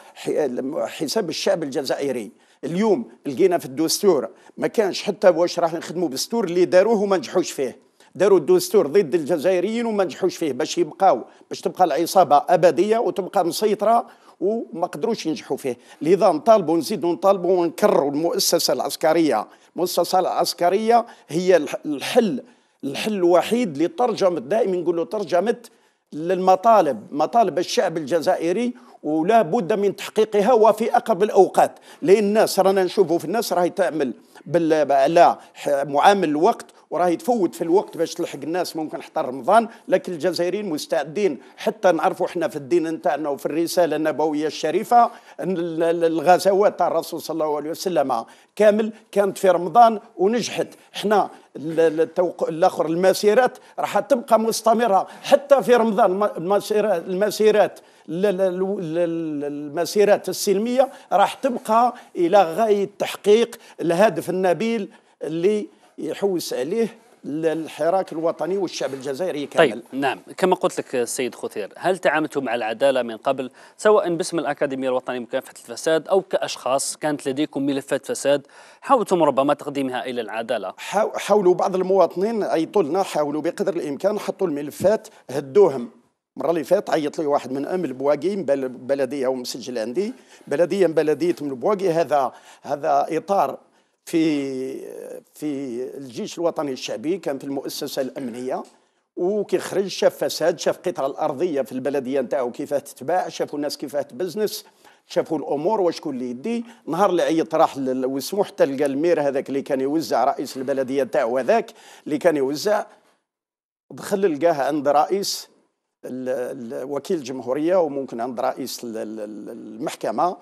C: حساب الشعب الجزائري اليوم لقينا في الدستور ما كانش حتى واش راح نخدموا بالدستور اللي داروه وما نجحوش فيه داروا الدستور ضد الجزائريين وما نجحوش فيه باش يبقاو باش تبقى العصابه ابديه وتبقى مسيطره وما قدروش ينجحوا فيه لذا نطالبوا نزيدوا نطالبوا ونكرروا المؤسسه العسكريه المؤسسه العسكريه هي الحل الحل الوحيد لترجمه دائما نقولوا ترجمه للمطالب مطالب الشعب الجزائري ولا بد من تحقيقها وفي اقرب الاوقات لان الناس رانا نشوفوا في الناس راهي تعمل على معامل الوقت وراهي تفوت في الوقت باش تلحق الناس ممكن حتى رمضان لكن الجزائريين مستعدين حتى نعرفوا احنا في الدين نتاعنا وفي الرساله النبويه الشريفه ان الغزوات تاع الرسول صلى الله عليه وسلم كامل كانت في رمضان ونجحت احنا الاخر المسيرات راح تبقى مستمره حتى في رمضان المسيرات المسيرات المسيرات السلميه راح تبقى الى غايه تحقيق الهدف النبيل اللي يحوس عليه
A: للحراك الوطني والشعب الجزائري كامل طيب نعم كما قلت لك السيد خثير هل تعاملتم مع العدالة من قبل سواء باسم الأكاديمية الوطنية مكافحة الفساد أو كأشخاص كانت لديكم ملفات فساد حاولتم ربما تقديمها إلى العدالة حاولوا بعض
C: المواطنين عيطوا لنا حاولوا بقدر الإمكان حطوا الملفات هدوهم المره اللي فات عيط لي واحد من ام البواقي بلديه ومسجل عندي بلديه بلديه من البواقي هذا هذا اطار في في الجيش الوطني الشعبي كان في المؤسسه الامنيه وكيخرج شاف فساد شاف القطعه الارضيه في البلديه نتاعو كيفاه تتباع شافوا الناس كيفاه تبزنس شافوا الامور وشكون اللي يدي نهار اللي عيط راح وسمو حتى لقى المير هذاك اللي كان يوزع رئيس البلديه نتاعو هذاك اللي كان يوزع دخل لقاه عند رئيس وكيل الجمهوريه وممكن عند رئيس المحكمه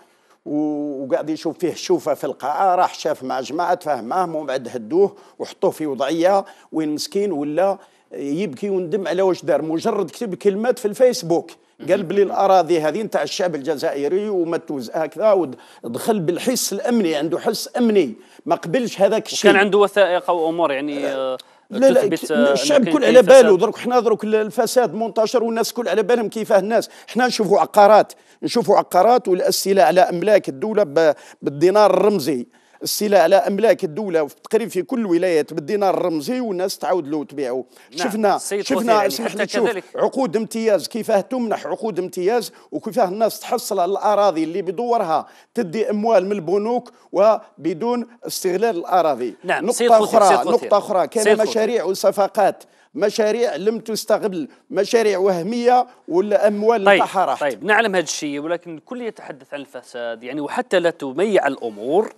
C: وقاعد يشوف فيه شوفه في القاعه راح شاف مع جماعه فهماهم ومن بعد هدوه وحطوه في وضعيه وين مسكين ولا يبكي وندم على واش دار مجرد كتب كلمات في الفيسبوك قال بلي الاراضي هذه نتاع الشعب الجزائري وما توز هكذا ودخل بالحس الامني عنده حس امني ما قبلش هذاك الشيء كان عنده
A: وثائق او امور يعني آه لا لا آه، الشعب كل على باله درك
C: حنا درك الفساد منتشر والناس كل على بالهم كيفاه الناس حنا نشوفوا عقارات نشوفوا عقارات والاسئله على املاك الدوله بالدينار الرمزي السلع على املاك الدوله تقريبا في كل الولايات بالدينار الرمزي والناس تعاود له تبيعه نعم. شفنا شفنا يعني حتى لي عقود امتياز كيفاه تمنح عقود امتياز وكيفاه الناس تحصل على الاراضي اللي بدورها تدي اموال من البنوك وبدون استغلال الاراضي نعم. نقطه اخرى نقطه اخرى كان مشاريع وصفقات مشاريع لم تستغل مشاريع وهميه ولا اموال طيب
A: طيب نعلم هذا الشيء ولكن الكل يتحدث عن الفساد يعني وحتى لا تميع الامور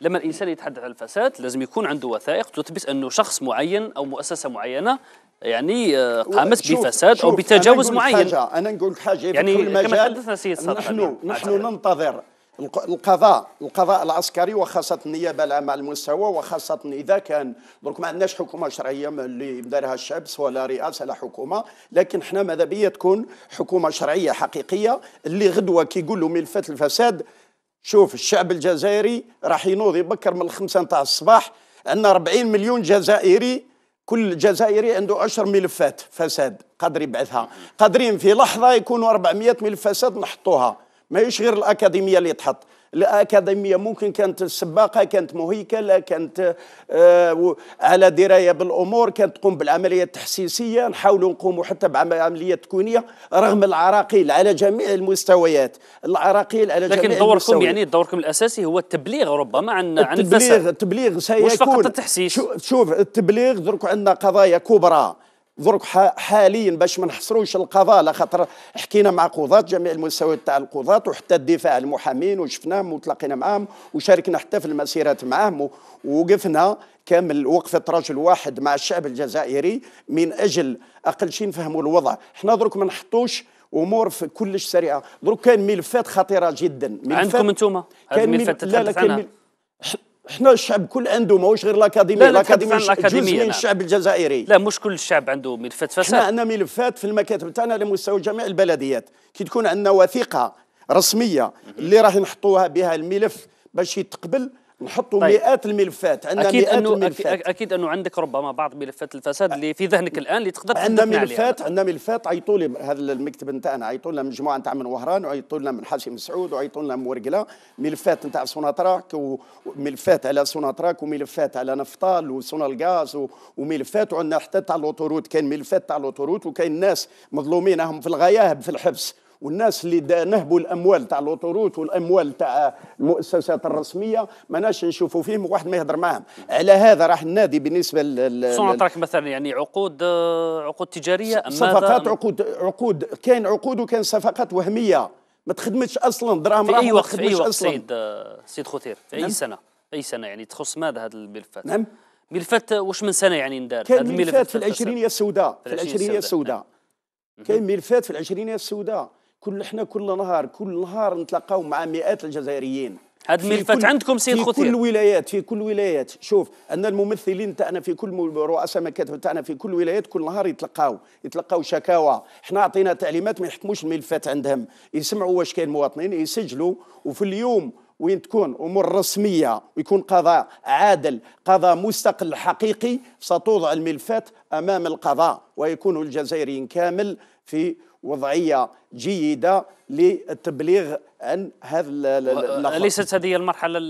A: لما الانسان يتحدث عن الفساد لازم يكون عنده وثائق تثبت انه شخص معين او مؤسسه معينه يعني آه، قامت بفساد او بتجاوز معين حاجة انا
C: نقول لك حاجه يعني في كل مجال نحن نحن ننتظر القضاء القضاء العسكري وخاصة النيابة العامة على المستوى وخاصة إذا كان درك ما عندناش حكومة شرعية اللي دارها الشعب ولا رئاسة لا حكومة لكن حنا ماذا بيا تكون حكومة شرعية حقيقية اللي غدوة كيقولوا ملفات الفساد شوف الشعب الجزائري راح ينوض يبكر من الخمسة نتاع الصباح عندنا 40 مليون جزائري كل جزائري عنده 10 ملفات فساد قادر يبعثها قادرين في لحظة يكونوا 400 ملف فساد نحطوها ما غير الأكاديمية اللي تحط الأكاديمية ممكن كانت السباقة كانت مهيكلة كانت آه، على دراية بالأمور كانت تقوم بالعملية التحسيسية نحاولوا نقوموا حتى بعملية تكوينية رغم العراقيل على جميع المستويات العراقيل على لكن جميع دوركم يعني
A: دوركم الأساسي هو التبليغ ربما عن التبليغ عن التبليغ
C: التبليغ سيكون مش فقط التحسيس شوف التبليغ درك عندنا قضايا كبرى درك حاليا باش ما نحصروش القضاء على خاطر حكينا مع قضاة جميع المستويات تاع القضاة وحتى الدفاع المحامين وشفناهم وتلاقينا معاهم وشاركنا حتى في المسيرات معاهم ووقفنا كامل وقفة رجل واحد مع الشعب الجزائري من أجل أقل شيء نفهموا الوضع حنا درك ما نحطوش امور في كلش سريعه درك كان ملفات خطيره جدا ملفات عندكم انتم كان ملفات لا لا كان احنا الشعب كل عنده ماهوش غير الاكاديمية لا الاكاديمي جزء من الشعب الجزائري لا مش كل الشعب عنده ملفات فساد احنا عندنا ملفات في المكاتب تاعنا على مستوى جميع البلديات كي تكون عندنا وثيقه رسميه اللي راح نحطوها بها الملف باش يتقبل نحطوا طيب. مئات الملفات عندنا أكيد مئات أنه الملفات
A: اكيد انه عندك ربما بعض ملفات الفساد اللي في ذهنك الان اللي تقدر عندنا ملفات عندنا ملفات عيطوا لي هذا المكتب
C: نتاعنا عيطوا لنا مجموعه نتاع من وهران وعيطوا لنا من حاشم سعود وعيطوا لنا من ورقله ملفات نتاع سوناتراك وملفات على سوناتراك وملفات على نفطال وسونالغاز وملفات وعندنا حتى تاع لوتوروت كاين ملفات تاع لوتوروت وكاين ناس مظلومين هم في الغياهب في الحبس والناس اللي نهبوا الاموال تاع لوتوروت والاموال تاع المؤسسات الرسميه ناش نشوفوا فيهم واحد ما يهضر معاهم على هذا راح النادي بالنسبه لل صنعتك
A: مثلا يعني عقود آه، عقود تجاريه أم صفقات
C: عقود عقود كان عقود وكان صفقات وهميه ما تخدمش اصلا دراهم في اي وقت في اي وقت أصلاً. سيد
A: آه، سيد خثير في اي نعم؟ سنه اي سنه يعني تخص ماذا هذه الملفات؟ نعم ملفات آه، واش من سنه يعني ندار كان نعم. ملفات في العشرينيه
C: السوداء في العشرينيه السوداء كاين ملفات في العشرينيه السوداء كل احنا كل نهار كل نهار نتلاقاو مع مئات الجزائريين هذا الملفات عندكم سيد خطير في كل الولايات في كل الولايات شوف ان الممثلين تاعنا في كل رؤساء مكاتب تاعنا في كل الولايات كل نهار يتلقاو يتلقاو شكاوى احنا عطينا تعليمات ما يحكموش الملفات عندهم يسمعوا واش كاين مواطنين يسجلوا وفي اليوم وين تكون امور رسميه ويكون قضاء عادل قضاء مستقل حقيقي ستوضع الملفات امام القضاء ويكون الجزائريين كامل في وضعيه جيده للتبليغ عن هذا النفر ليست
A: هذه المرحله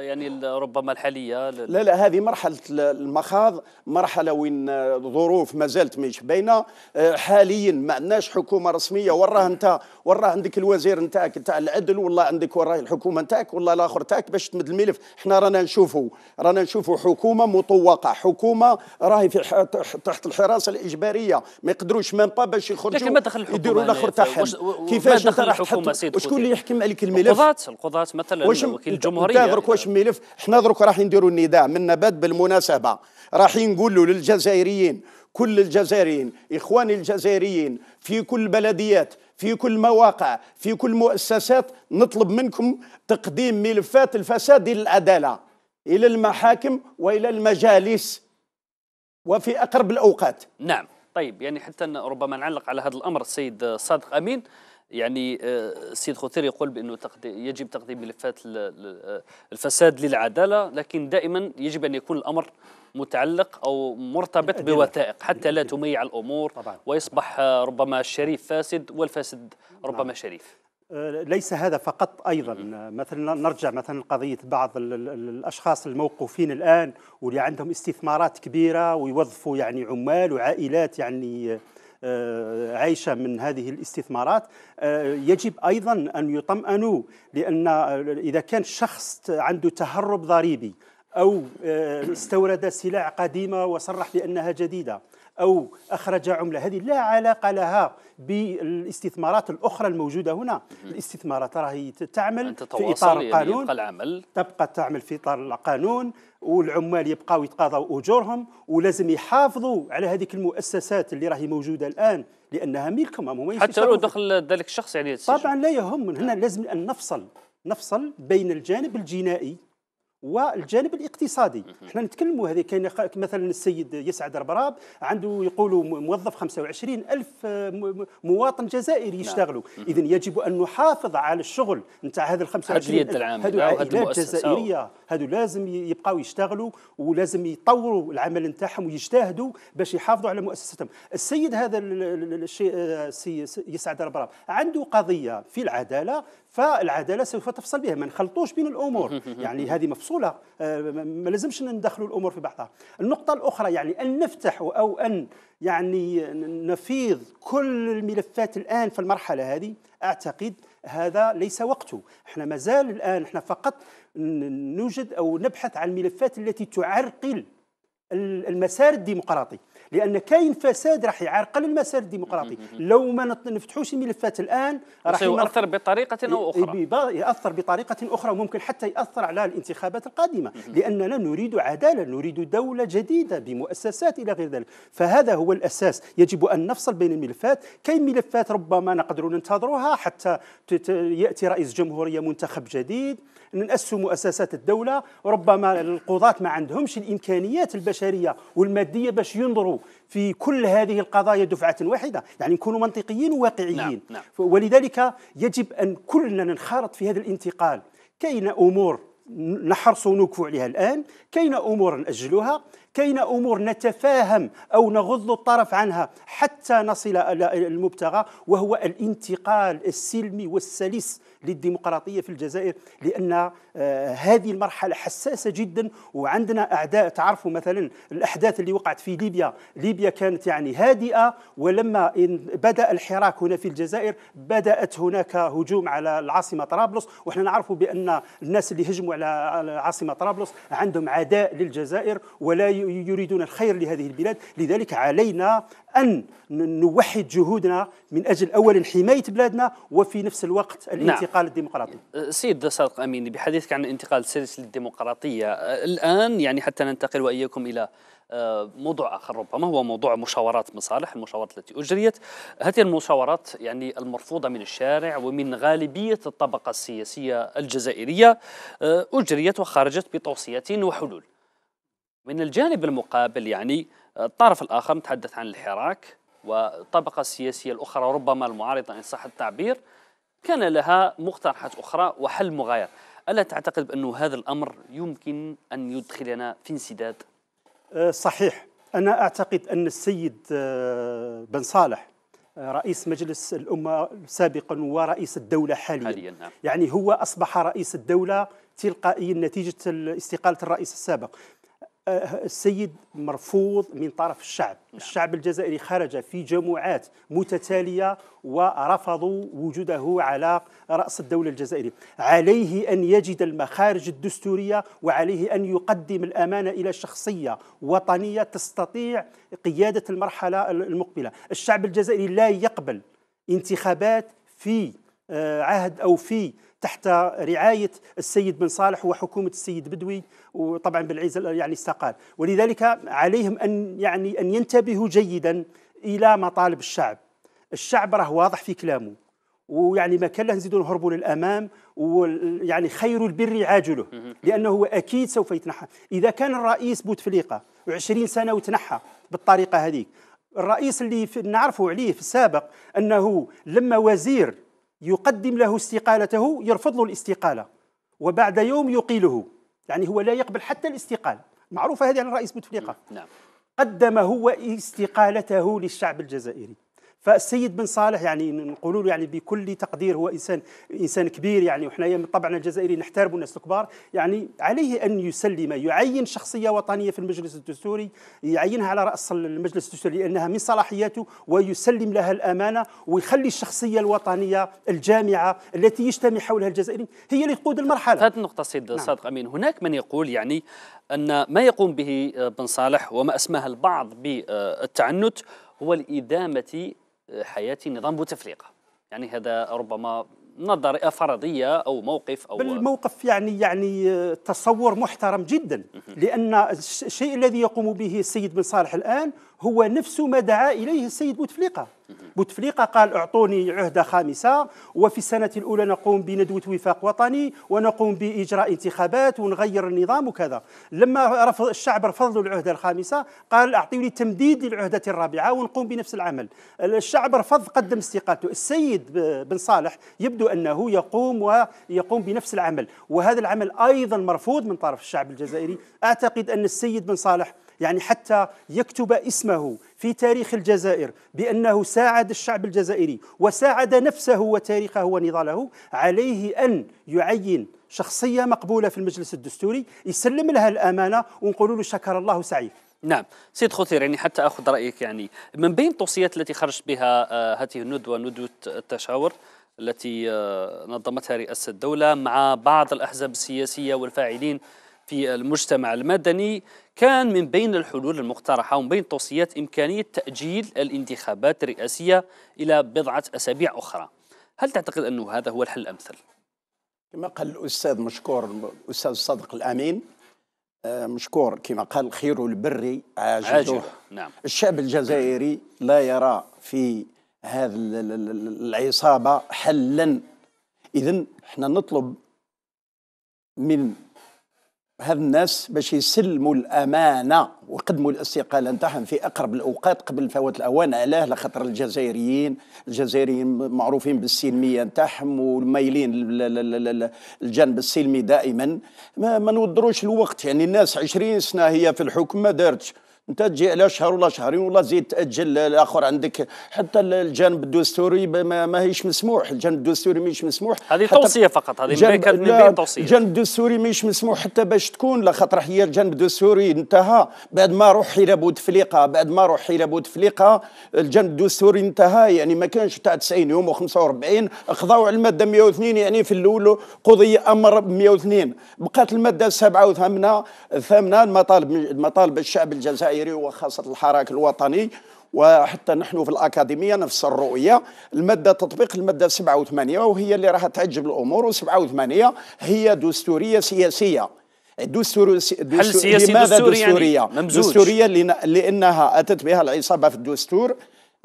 A: يعني ربما الحاليه لا
C: لا هذه مرحله المخاض مرحله وين ظروف ما زالت مش باينه آه، حاليا ما عندناش حكومه رسميه وراه انت وراه عندك الوزير نتاعك نتاع العدل والله عندك وراه الحكومه نتاعك والله الاخر نتاعك باش تمد الملف احنا رانا نشوفوا رانا نشوفوا حكومه مطوقه حكومه راهي في تحت الحراسه الاجباريه ما يقدروش مام با باش يخرجوا لكن ما دخل الحكومه يديروا الاخر يعني تاعها كيفاش انت راح تحط وشكون اللي يحكم
A: عليك الملف القضاة القضاة مثلا وكيل الجمهورية درك يعني.
C: واش الملف حنا درك راح نديروا النداء من نبات بالمناسبة راح نقولوا للجزائريين كل الجزائريين اخواني الجزائريين في كل بلديات في كل مواقع في كل مؤسسات نطلب منكم تقديم ملفات الفساد للعداله الى المحاكم والى المجالس وفي اقرب الاوقات
A: نعم طيب يعني حتى ربما نعلق على هذا الامر السيد صادق امين يعني آه، السيد خوتير يقول بانه يجب تقديم ملفات الفساد للعداله لكن دائما يجب ان يكون الامر متعلق او مرتبط بوثائق حتى لا تميع الامور طبعا. ويصبح آه، ربما الشريف فاسد والفاسد نعم. ربما شريف
B: ليس هذا فقط ايضا مثلا نرجع مثلا لقضيه بعض الاشخاص الموقوفين الان واللي عندهم استثمارات كبيره ويوظفوا يعني عمال وعائلات يعني آه، عايشة من هذه الاستثمارات آه، يجب أيضا أن يطمئنوا لأن آه، إذا كان شخص عنده تهرب ضريبي أو استورد سلع قديمة وصرح بأنها جديدة أو أخرج عملة هذه لا علاقة لها بالاستثمارات الأخرى الموجودة هنا الاستثمارات راهي تعمل في إطار القانون يعني يبقى العمل تبقى تعمل في إطار القانون والعمال يبقوا يتقاضوا أجورهم ولازم يحافظوا على هذيك المؤسسات اللي راهي موجودة الآن لأنها ملكهم هم حتى لو
A: دخل ذلك الشخص يعني السجن.
B: طبعا لا يهم هنا لازم أن نفصل نفصل بين الجانب الجنائي والجانب الاقتصادي احنا نتكلموا هذه كاين مثلا السيد يسعد ربراب عنده يقولوا موظف 25 ألف آه، مواطن جزائري نعم. يشتغلوا اذا يجب ان نحافظ على الشغل نتاع نعم، هذا ال 25 الف هذو عائلات جزائريه هذو لازم يبقاو يشتغلوا ولازم يطوروا العمل نتاعهم ويجتهدوا باش يحافظوا على مؤسستهم السيد هذا الشيء آه، يسعد ربراب عنده قضيه في العداله فالعداله سوف تفصل بها ما نخلطوش بين الامور يعني هذه مفصوله بسهوله آه، ما لازمش ندخلوا الامور في بعضها النقطه الاخرى يعني ان نفتح او ان يعني نفيض كل الملفات الان في المرحله هذه اعتقد هذا ليس وقته احنا مازال الان احنا فقط نوجد او نبحث عن الملفات التي تعرقل المسار الديمقراطي لان كاين فساد راح يعرقل المسار الديمقراطي لو ما نفتحوش الملفات الان راح يؤثر
A: بطريقه او اخرى
B: يؤثر بطريقه اخرى وممكن حتى ياثر على الانتخابات القادمه لاننا نريد عداله نريد دوله جديده بمؤسسات الى غير ذلك فهذا هو الاساس يجب ان نفصل بين الملفات كاين ملفات ربما نقدر ننتظرها حتى ياتي رئيس جمهوريه منتخب جديد ناسسوا مؤسسات الدوله ربما القضاه ما عندهمش الامكانيات البشريه والماديه باش ينظروا في كل هذه القضايا دفعه واحده يعني نكونوا منطقيين وواقعيين نعم. نعم. ولذلك يجب ان كلنا ننخرط في هذا الانتقال كاين امور نحرص ونوقف عليها الآن كاين أمور نأجلها كاين أمور نتفاهم أو نغض الطرف عنها حتى نصل إلى المبتغى وهو الانتقال السلمي والسلس للديمقراطية في الجزائر لأن آه، هذه المرحلة حساسة جدا وعندنا أعداء تعرفوا مثلا الأحداث اللي وقعت في ليبيا ليبيا كانت يعني هادئة ولما بدأ الحراك هنا في الجزائر بدأت هناك هجوم على العاصمة طرابلس وإحنا نعرف بأن الناس اللي هجموا على العاصمة طرابلس عندهم عداء للجزائر ولا يريدون الخير لهذه البلاد لذلك علينا أن نوحد جهودنا من أجل أولا حماية بلادنا وفي نفس الوقت الانتقام نعم. الانتقال الديمقراطي
A: أه، سيد صادق اميني بحديثك عن الانتقال السلس للديمقراطيه أه، الان يعني حتى ننتقل واياكم الى أه، موضوع اخر ربما هو موضوع مشاورات مصالح المشاورات التي اجريت هذه المشاورات يعني المرفوضه من الشارع ومن غالبيه الطبقه السياسيه الجزائريه اجريت وخرجت بتوصيات وحلول من الجانب المقابل يعني الطرف الاخر نتحدث عن الحراك والطبقة السياسية الأخرى ربما المعارضة إن صح التعبير كان لها مقترحات أخرى وحل مغاير ألا تعتقد بأن هذا الأمر يمكن أن يدخلنا في انسداد؟
B: أه، صحيح أنا أعتقد أن السيد أه، بن صالح أه، رئيس مجلس الأمة سابقا ورئيس الدولة حاليا, حاليا نعم. يعني هو أصبح رئيس الدولة تلقائيا نتيجة استقالة الرئيس السابق السيد مرفوض من طرف الشعب نعم. الشعب الجزائري خرج في جموعات متتالية ورفضوا وجوده على رأس الدولة الجزائرية عليه أن يجد المخارج الدستورية وعليه أن يقدم الأمانة إلى شخصية وطنية تستطيع قيادة المرحلة المقبلة الشعب الجزائري لا يقبل انتخابات في آه، عهد أو في تحت رعايه السيد بن صالح وحكومه السيد بدوي وطبعا بالعز يعني استقال ولذلك عليهم ان يعني ان ينتبهوا جيدا الى مطالب الشعب الشعب راه واضح في كلامه ويعني ما كان له نزيدوا نهربوا للامام ويعني خير البر عاجله لانه هو اكيد سوف يتنحى اذا كان الرئيس بوتفليقه 20 سنه وتنحى بالطريقه هذيك الرئيس اللي نعرفه عليه في السابق انه لما وزير يقدم له استقالته يرفض له الاستقالة وبعد يوم يقيله يعني هو لا يقبل حتى الاستقالة معروفة هذه عن رئيس بوتفليقة نعم. قدم هو استقالته للشعب الجزائري فالسيد بن صالح يعني نقولوا له يعني بكل تقدير هو انسان انسان كبير يعني وحنايا من طبعنا الجزائري نحترم الناس الكبار يعني عليه ان يسلم يعين شخصيه وطنيه في المجلس الدستوري يعينها على راس المجلس الدستوري لانها من صلاحياته ويسلم لها الامانه ويخلي الشخصيه الوطنيه الجامعه التي يجتمع حولها الجزائري هي اللي تقود المرحله. هذه
A: النقطه سيد نعم. صادق امين هناك من يقول يعني ان ما يقوم به بن صالح وما اسماه البعض بالتعنت هو الإدامة حياتي نظام بوتفليقه يعني هذا ربما نظر فرضية أو موقف أو
B: بالموقف يعني يعني تصور محترم جدا لأن الشيء الذي يقوم به السيد بن صالح الآن هو نفس ما دعا إليه السيد بوتفليقة بوتفليقة قال أعطوني عهدة خامسة وفي السنة الأولى نقوم بندوة وفاق وطني ونقوم بإجراء انتخابات ونغير النظام وكذا لما رفض الشعب رفض العهدة الخامسة قال أعطوني تمديد للعهدة الرابعة ونقوم بنفس العمل الشعب رفض قدم استقالته السيد بن صالح يبدو أنه يقوم ويقوم بنفس العمل وهذا العمل أيضا مرفوض من طرف الشعب الجزائري أعتقد أن السيد بن صالح يعني حتى يكتب اسمه في تاريخ الجزائر بأنه ساعد الشعب الجزائري وساعد نفسه وتاريخه ونضاله عليه أن يعين شخصية مقبولة في المجلس الدستوري يسلم لها الأمانة ونقول له شكر الله سعيك
A: نعم سيد خطير يعني حتى اخذ رايك يعني من بين التوصيات التي خرجت بها آه، هذه الندوه ندوه التشاور التي آه، نظمتها رئاسه الدوله مع بعض الاحزاب السياسيه والفاعلين في المجتمع المدني كان من بين الحلول المقترحة ومن بين توصيات إمكانية تأجيل الانتخابات الرئاسية إلى بضعة أسابيع أخرى هل تعتقد أن هذا هو الحل الأمثل؟
C: كما قال الأستاذ مشكور الأستاذ صادق الأمين آه، مشكور كما قال خير البري عاجله نعم. الشعب الجزائري لا يرى في هذه العصابة حلا إذا احنا نطلب من الناس باش يسلموا الامانه ويقدموا الاستقاله نتاعهم في اقرب الاوقات قبل فوات الاوان علاه لخاطر الجزائريين الجزائريين معروفين بالسلميه نتاعهم ومايلين الجانب السلمي دائما ما, ما نودروش الوقت يعني الناس 20 سنه هي في الحكم ما دارتش انت تجي على شهر ولا شهرين ولا زيد تاجل الاخر عندك حتى الجانب الدستوري ما ماهيش مسموح الجانب الدستوري ماهيش مسموح هذه توصيه فقط هذه من بين توصيه الجانب الدستوري ماهيش مسموح حتى باش تكون لخاطر هي الجانب الدستوري انتهى بعد ما روح الى بوتفليقه بعد ما روح الى بوتفليقه الجانب الدستوري انتهى يعني ما كانش تاع 90 يوم و45 قضاو على الماده 102 يعني في الاول قضي امر 102 بقات الماده 7 وثمانه ثمانه المطالب المطالب الشعب الجزائري الجزائري وخاصة الحراك الوطني وحتى نحن في الأكاديمية نفس الرؤية المادة تطبيق المادة 87 وهي اللي راح تعجب الأمور و87 هي دستورية سياسية الدستور حل سياسي لماذا دستوري يعني؟ دستورية؟ يعني ممزوج. دستورية لأنها أتت بها العصابة في الدستور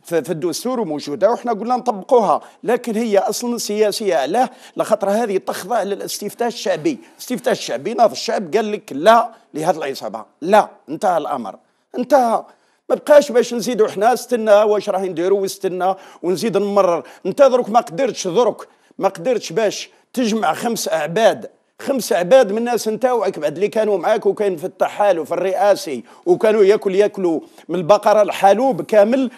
C: في الدستور موجودة وحنا قلنا نطبقوها لكن هي أصلا سياسية علاه لخطر هذه تخضع للاستفتاء الشعبي الاستفتاء الشعبي ناض الشعب قال لك لا لهذه العصابة لا انتهى الأمر انتهى ما بقاش باش نزيدو حنا استنى واش راهي نديرو واستنى ونزيد نمرر انت درك ما قدرتش درك ما قدرتش باش تجمع خمس اعباد خمس عباد من الناس نتاوعك بعد اللي كانوا معاك وكان في التحال وفي الرئاسي وكانوا ياكل ياكلوا من البقره الحالوب كامل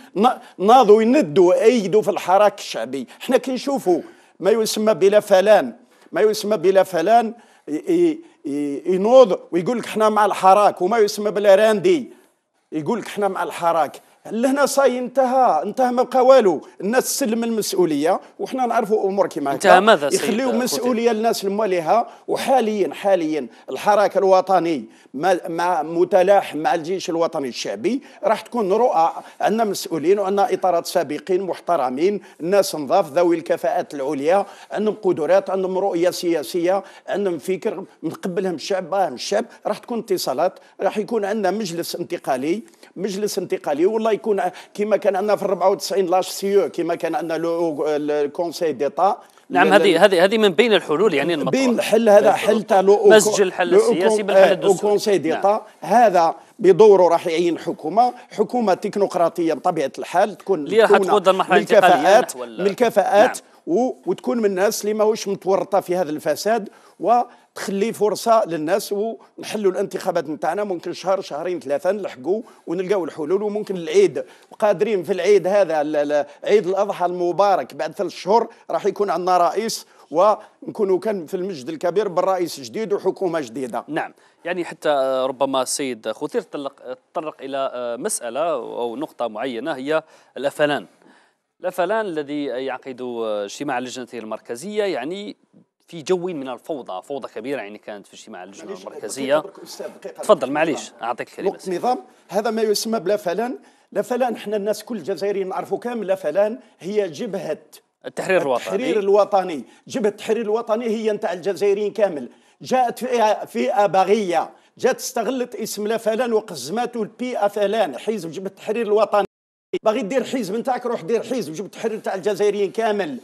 C: ناضوا يندوا وايدوا في الحراك الشعبي احنا كي نشوفوا ما يسمى بلا فلان ما يسمى بلا فلان ينوض ويقول لك احنا مع الحراك وما يسمى بلا راندي يقول لك حنا مع الحراك لهنا صاي انتهى انتهى ما بقى والو الناس تسلم المسؤوليه وحنا نعرفوا امور كيما هكا انتهى ماذا يخليوا مسؤوليه للناس المواليها وحاليا حاليا الحراك الوطني مع متلاحم مع الجيش الوطني الشعبي راح تكون رؤى عندنا مسؤولين وعندنا اطارات سابقين محترمين الناس نظاف ذوي الكفاءات العليا عندهم قدرات عندهم رؤيه سياسيه عندهم فكر نقبلهم الشعب باهم الشعب راح تكون اتصالات راح يكون عندنا مجلس انتقالي مجلس انتقالي والله الله يكون كما كان عندنا في 94 لاش سيو كما كان عندنا الكونسي
A: ديتا نعم هذه هذه هذه من بين الحلول يعني المطروح بين الحل هذا حل تاع مزج الحل السياسي بالحل الدستوري كونسي ديتا نعم.
C: هذا بدوره راح يعين حكومه حكومه تكنوقراطيه بطبيعه الحال تكون اللي راح تقود المرحله الانتقاليه من الكفاءات نعم. وتكون من الناس اللي ماهوش متورطه في هذا الفساد و تخلي فرصه للناس ونحلوا الانتخابات نتاعنا ممكن شهر شهرين ثلاثه نلحقوا ونلقاو الحلول وممكن العيد وقادرين في العيد هذا عيد الاضحى المبارك بعد ثلاث شهور راح يكون عندنا رئيس ونكونوا كان في المجد الكبير بالرئيس جديد وحكومه جديده.
A: نعم، يعني حتى ربما السيد خوثير تطرق الى مساله او نقطه معينه هي الافلان. الافلان الذي يعقد اجتماع لجنته المركزيه يعني في جو من الفوضى فوضى كبيره يعني كانت في اجتماع اللجنه المركزيه تفضل معليش اعطيك الكلمه وقت نظام
C: هذا ما يسمى بلا فلان لا فلان احنا الناس كل الجزائريين نعرفوا كامل لا فلان هي جبهه
A: التحرير الوطني التحرير
C: الوطني جبهه التحرير الوطني هي نتاع الجزائريين كامل جاءت فئه فئه باغيه جات استغلت اسم لا فلان وقزماته البي فلان حزب جبهه التحرير الوطني باغي دير حزب نتاعك روح دير حزب جبهه التحرير تاع الجزائريين كامل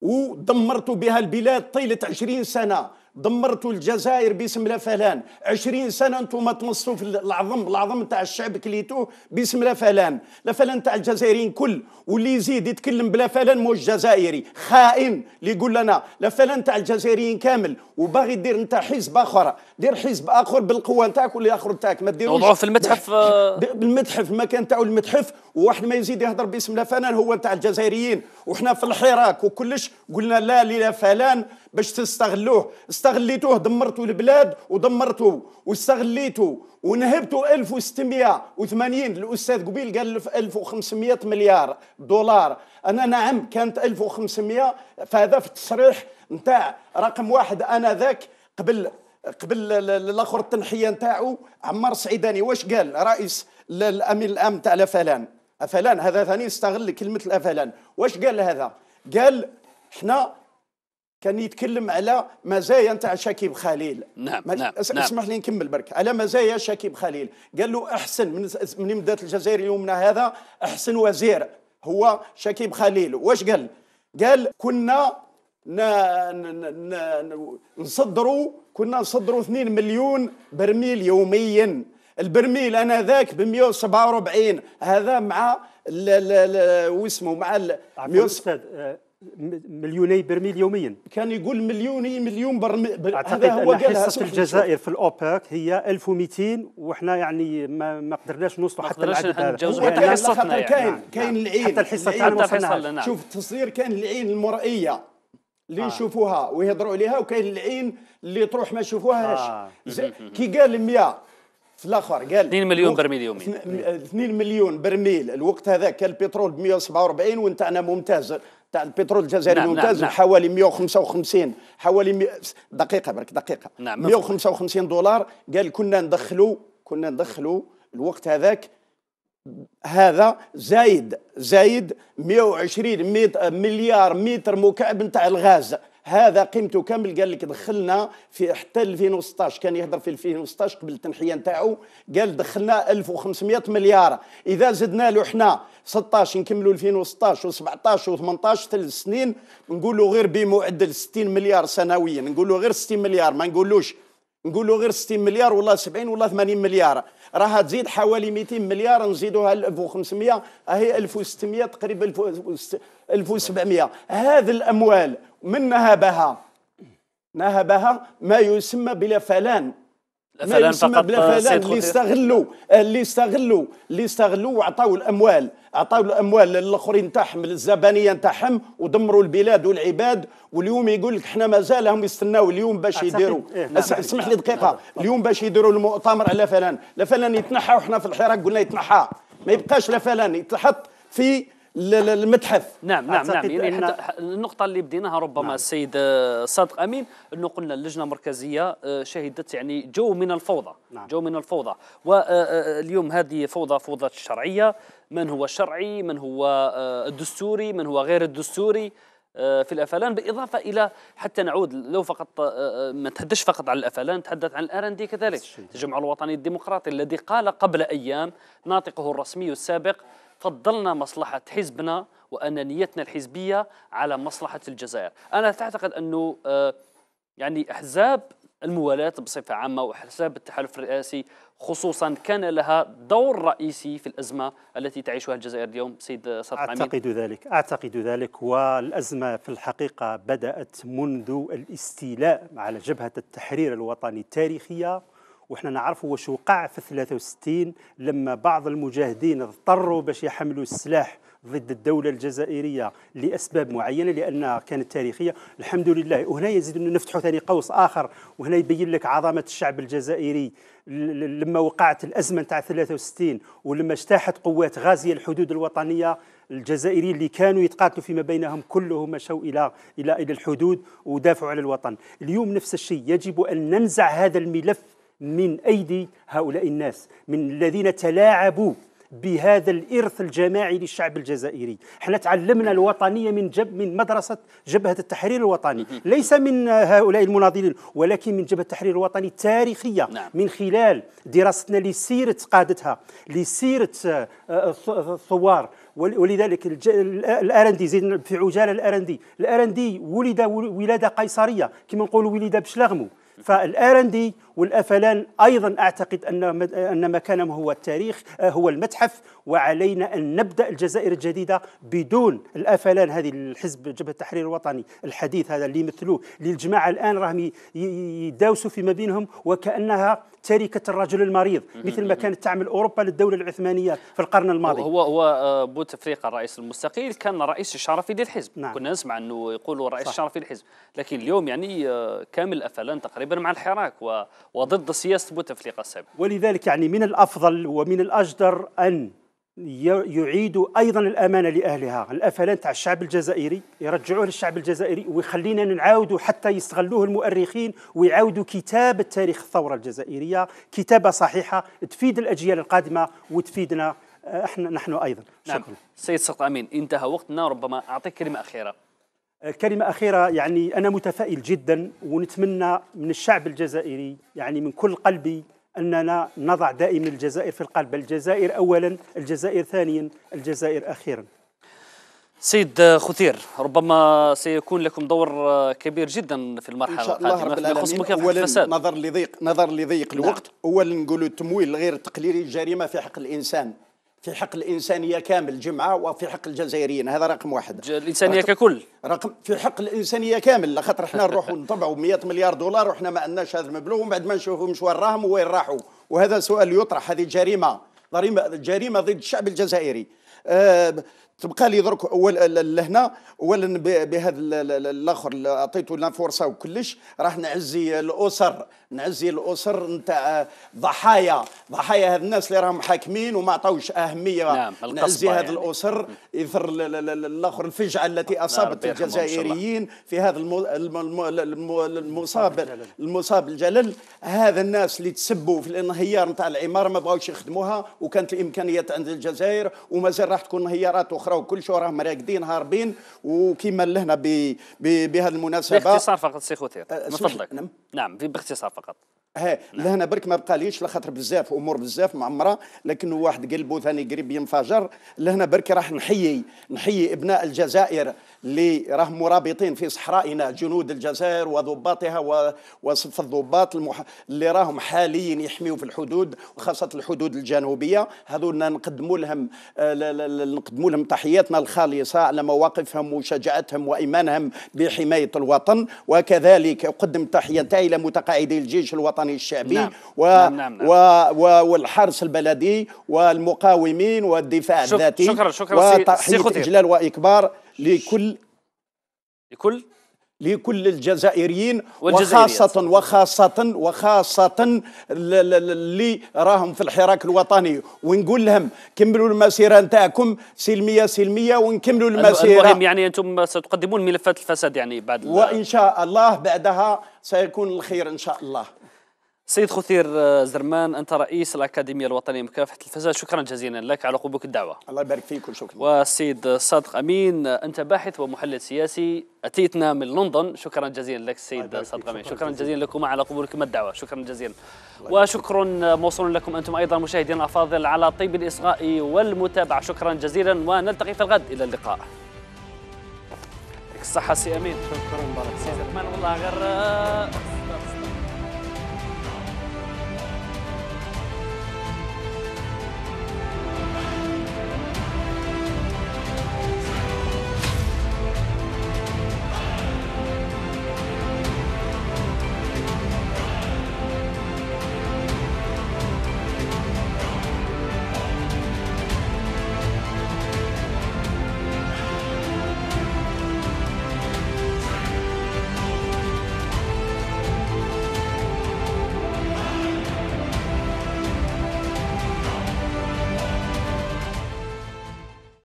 C: ودمرتوا بها البلاد طيلة عشرين سنة دمرتوا الجزائر باسم لا فلان عشرين سنة أنتم تمصوا في العظم العظم تاع الشعب كليتوه باسم لا فلان لا فلان تاع الجزائريين كل واللي يزيد يتكلم بلا فلان موش جزائري خائن اللي يقول لنا لا فلان تاع الجزائريين كامل وباغي دير انت حزب اخر دير حزب اخر بالقوه نتاعك واللي اخر نتاعك ما تديروش وضعوه في المتحف آه. بالمتحف المكان تاعو المتحف وواحد ما يزيد يهضر باسم لا فلان هو تاع الجزائريين وحنا في الحراك وكلش قلنا لا للا فلان باش تستغلوه استغليتوه دمرتوا البلاد ودمرتوا واستغليتوا ونهبتوا 1680 الاستاذ قبيل قال 1500 مليار دولار انا نعم كانت 1500 فهذا في التصريح نتاع رقم واحد انا ذاك قبل قبل الاخر التنحيه نتاعو عمار سعيداني واش قال رئيس الامين العام تاع الافلان افلان هذا ثاني استغل كلمه الافلان واش قال هذا قال احنا كان يتكلم على مزايا نتاع شكيب خليل نعم نعم،, نعم اسمح لي نكمل برك على مزايا شكيب خليل قال له احسن من من مدات الجزائر يومنا هذا احسن وزير هو شكيب خليل واش قال قال كنا نصدروا كنا نصدروا 2 مليون برميل يوميا البرميل انا ذاك ب 147 هذا مع واسمه مع 100
B: مليوني برميل يوميا كان يقول مليوني مليون برميل اعتقد هو ان حصه الجزائر في الاوبك هي 1200 وحنا يعني ما ما قدرناش نوصلوا حتى العدد هذا يعني. حتى كان حصتنا يعني كاين نعم. كاين العين حتى الحصه تاعنا نعم. شوف التصوير كاين العين المرئيه
C: اللي آه. ويهضروا عليها وكاين العين اللي تروح ما يشوفوهاش آه. كي قال 100 في الاخر قال 2 مليون برميل يوميا 2 مليون برميل الوقت هذاك البترول ب 147 ونتاعنا ممتاز تاع البترول الجزائري الممتاز نعم،, نعم نعم حوالي 155 حوالي مي... دقيقه برك دقيقه نعم 155 دولار قال كنا ندخلوا كنا ندخلوا الوقت هذاك هذا زايد زايد 120 مليار متر مكعب نتاع الغاز هذا قيمته كامل قال لك دخلنا في حتى 2016 كان يهضر في 2016 قبل التنحيه نتاعو قال دخلنا 1500 مليار اذا زدنا له حنا 16 نكملوا 2016 و17 و18 ثلاث سنين نقولوا غير بمعدل 60 مليار سنويا نقولوا غير 60 مليار ما نقولوش نقولوا غير 60 مليار ولا 70 ولا 80 مليار راها تزيد حوالي 200 مليار نزيدوها 1500 هي 1600 تقريبا 1700 هذه الاموال من نهبها نهبها ما يسمى بلا فلان
A: فلان فقط بلا فلان اللي استغلوا
C: اللي استغلوا اللي استغلوا وعطاو الاموال عطاو الاموال للاخرين تاعهم للزبانيه تاعهم ودمروا البلاد والعباد واليوم يقول لك احنا مازال هم يستناو اليوم باش يديروا إيه، نعم. اسمح لي دقيقه نعم. اليوم باش يديروا المؤتمر على فلان لا فلان يتنحى وحنا في الحراك قلنا يتنحى ما يبقاش لا فلان يتحط في المتحف نعم نعم نعم يعني حتى
A: النقطه اللي بديناها ربما نعم. السيد صادق امين انه قلنا اللجنه المركزيه آه، شهدت يعني جو من الفوضى نعم. جو من الفوضى واليوم آه، آه، هذه فوضى فوضى الشرعيه من هو الشرعي من هو الدستوري من هو غير الدستوري في الافلان بالاضافه الى حتى نعود لو فقط ما تحدثش فقط عن الافلان تحدث عن الار ان دي كذلك التجمع الوطني الديمقراطي الذي قال قبل ايام ناطقه الرسمي السابق فضلنا مصلحة حزبنا وأنانيتنا الحزبية على مصلحة الجزائر أنا تعتقد أنه آه، يعني أحزاب الموالاة بصفة عامة وحساب التحالف الرئاسي خصوصا كان لها دور رئيسي في الأزمة التي تعيشها الجزائر اليوم سيد سرطان أعتقد
B: ذلك أعتقد ذلك والأزمة في الحقيقة بدأت منذ الاستيلاء على جبهة التحرير الوطني التاريخية وحنا نعرفوا واش وقع في 63 لما بعض المجاهدين اضطروا باش يحملوا السلاح ضد الدولة الجزائرية لأسباب معينة لأنها كانت تاريخية الحمد لله وهنا يزيد نفتح ثاني قوس آخر وهنا يبين لك عظمة الشعب الجزائري لما وقعت الأزمة نتاع 63 ولما اجتاحت قوات غازية الحدود الوطنية الجزائريين اللي كانوا يتقاتلوا فيما بينهم كلهم مشوا الى الى الى الحدود ودافعوا على الوطن، اليوم نفس الشيء يجب ان ننزع هذا الملف من أيدي هؤلاء الناس من الذين تلاعبوا بهذا الإرث الجماعي للشعب الجزائري احنا تعلمنا الوطنية من جب من مدرسة جبهة التحرير الوطني ليس من هؤلاء المناضلين ولكن من جبهة التحرير الوطني التاريخية نعم. من خلال دراستنا لسيرة قادتها لسيرة آه، آه، الثوار ولذلك الارندي زيد في عجاله الارندي الارندي ولد ولادة قيصرية كما نقولوا ولد بشلغمو فالارندي والافلان ايضا اعتقد ان ان مكانه هو التاريخ آه، هو المتحف وعلينا ان نبدا الجزائر الجديده بدون الافلان هذه الحزب جبهه التحرير الوطني الحديث هذا اللي يمثلوه للجماعه الان راهم يداوسوا فيما بينهم وكانها تركه الرجل المريض مثل ما كانت تعمل اوروبا للدوله العثمانيه في القرن الماضي هو
A: هو آه، بوتفليقه الرئيس المستقيل كان رئيس الشرفي للحزب نعم. كنا نسمع انه يقولوا رئيس الشرفي للحزب لكن اليوم يعني آه، كامل الافلان تقريبا مع الحراك و وضد سياسة بوتفليقة السابقة
B: ولذلك يعني من الأفضل ومن الأجدر أن يعيد ايضا الامانه لاهلها، الافلان تاع الشعب الجزائري يرجعوه للشعب الجزائري ويخلينا نعاودوا حتى يستغلوه المؤرخين ويعاودوا كتابه تاريخ الثوره الجزائريه، كتابه صحيحه تفيد الاجيال القادمه وتفيدنا آه، احنا نحن ايضا.
A: نعم. شكرا. نعم. سيد سقط امين انتهى وقتنا ربما اعطيك كلمه اخيره.
B: كلمة أخيرة يعني أنا متفائل جدا ونتمنى من الشعب الجزائري يعني من كل قلبي أننا نضع دائما الجزائر في القلب الجزائر أولا الجزائر ثانيا الجزائر أخيرا
A: سيد خثير ربما سيكون لكم دور كبير جدا في المرحله ان شاء الله رب العالمين نظر
B: لضيق نظر
C: لضيق الوقت نعم. اولا نقولوا التمويل غير التقليدي جريمه في حق الانسان في حق الإنسانية كامل جمعة وفي حق الجزائريين هذا رقم واحد
A: الإنسانية ككل
C: رقم في حق الإنسانية كامل لخاطر احنا نروحوا نطبعوا 100 مليار دولار وحنا ما عندناش هذا المبلغ ومن بعد ما نشوفهمش وين راهم وين راحوا وهذا سؤال يطرح هذه جريمة جريمة جريمة ضد الشعب الجزائري أه تبقى لي درك اول لهنا اولا بهذا الاخر اللي عطيته لنا فرصه وكلش راح نعزي الاسر نعزي الاسر نتاع ضحايا ضحايا هاد الناس اللي راهم حاكمين وما عطاوش اهميه نعم نعزي هاد يعني. الاسر اثر الاخر الفجعه التي نعم، اصابت الجزائريين في هذا المصاب المصاب الجلل هذا الناس اللي تسبوا في الانهيار نتاع العماره ما بغاوش يخدموها وكانت الامكانيات عند الجزائر ومازال راح تكون انهيارات اخرى وكل شيء راهم راقدين هاربين وكيما لهنا بهذه المناسبه باختصار
A: فقط سي خوتير أه، من فضلك نعم, نعم باختصار فقط فقط
C: ها نعم. لهنا برك ما بقاليش لخاطر بزاف امور بزاف معمره لكن واحد قلبه ثاني قريب ينفجر لهنا برك راح نحيي نحيي ابناء الجزائر اللي راهم مرابطين في صحرائنا جنود الجزائر وضباطها وصف الضباط المح... اللي راهم حاليا يحميوا في الحدود وخاصه الحدود الجنوبيه هذونا نقدموا لهم آه، نقدموا لهم تحياتنا الخالصه على مواقفهم وشجاعتهم وايمانهم بحمايه الوطن وكذلك اقدم تحيه الى متقاعدي الجيش الوطني الشعبي نعم. و... نعم نعم نعم. و... و... والحرس البلدي والمقاومين والدفاع شك... الذاتي شكرا شكرا وتحيه اجلال واكبار لكل لكل لكل الجزائريين وخاصة وخاصة وخاصة اللي راهم في الحراك الوطني ونقول لهم كملوا المسيرة نتاعكم سلمية سلمية ونكملوا المسيرة المهم
A: يعني أنتم ستقدمون ملفات الفساد يعني بعد وإن شاء الله بعدها سيكون الخير إن شاء الله سيد خثير آه، زرمان انت رئيس الاكاديميه الوطنيه لمكافحه الفساد شكرا جزيلا لك على قبولك الدعوه
C: الله يبارك فيك وشكرا
A: والسيد صادق امين آه، انت باحث ومحلل سياسي اتيتنا من لندن شكرا جزيلا لك سيد صادق امين شكرا, شكرا جزيلا لكم على قبولكم الدعوه شكرا جزيلا وشكر آه، موصول لكم انتم ايضا مشاهدينا الافاضل على طيب الاصغاء والمتابعه شكرا جزيلا ونلتقي في الغد الى اللقاء الصحة سي امين شكرا بارك الله زرمان والله غير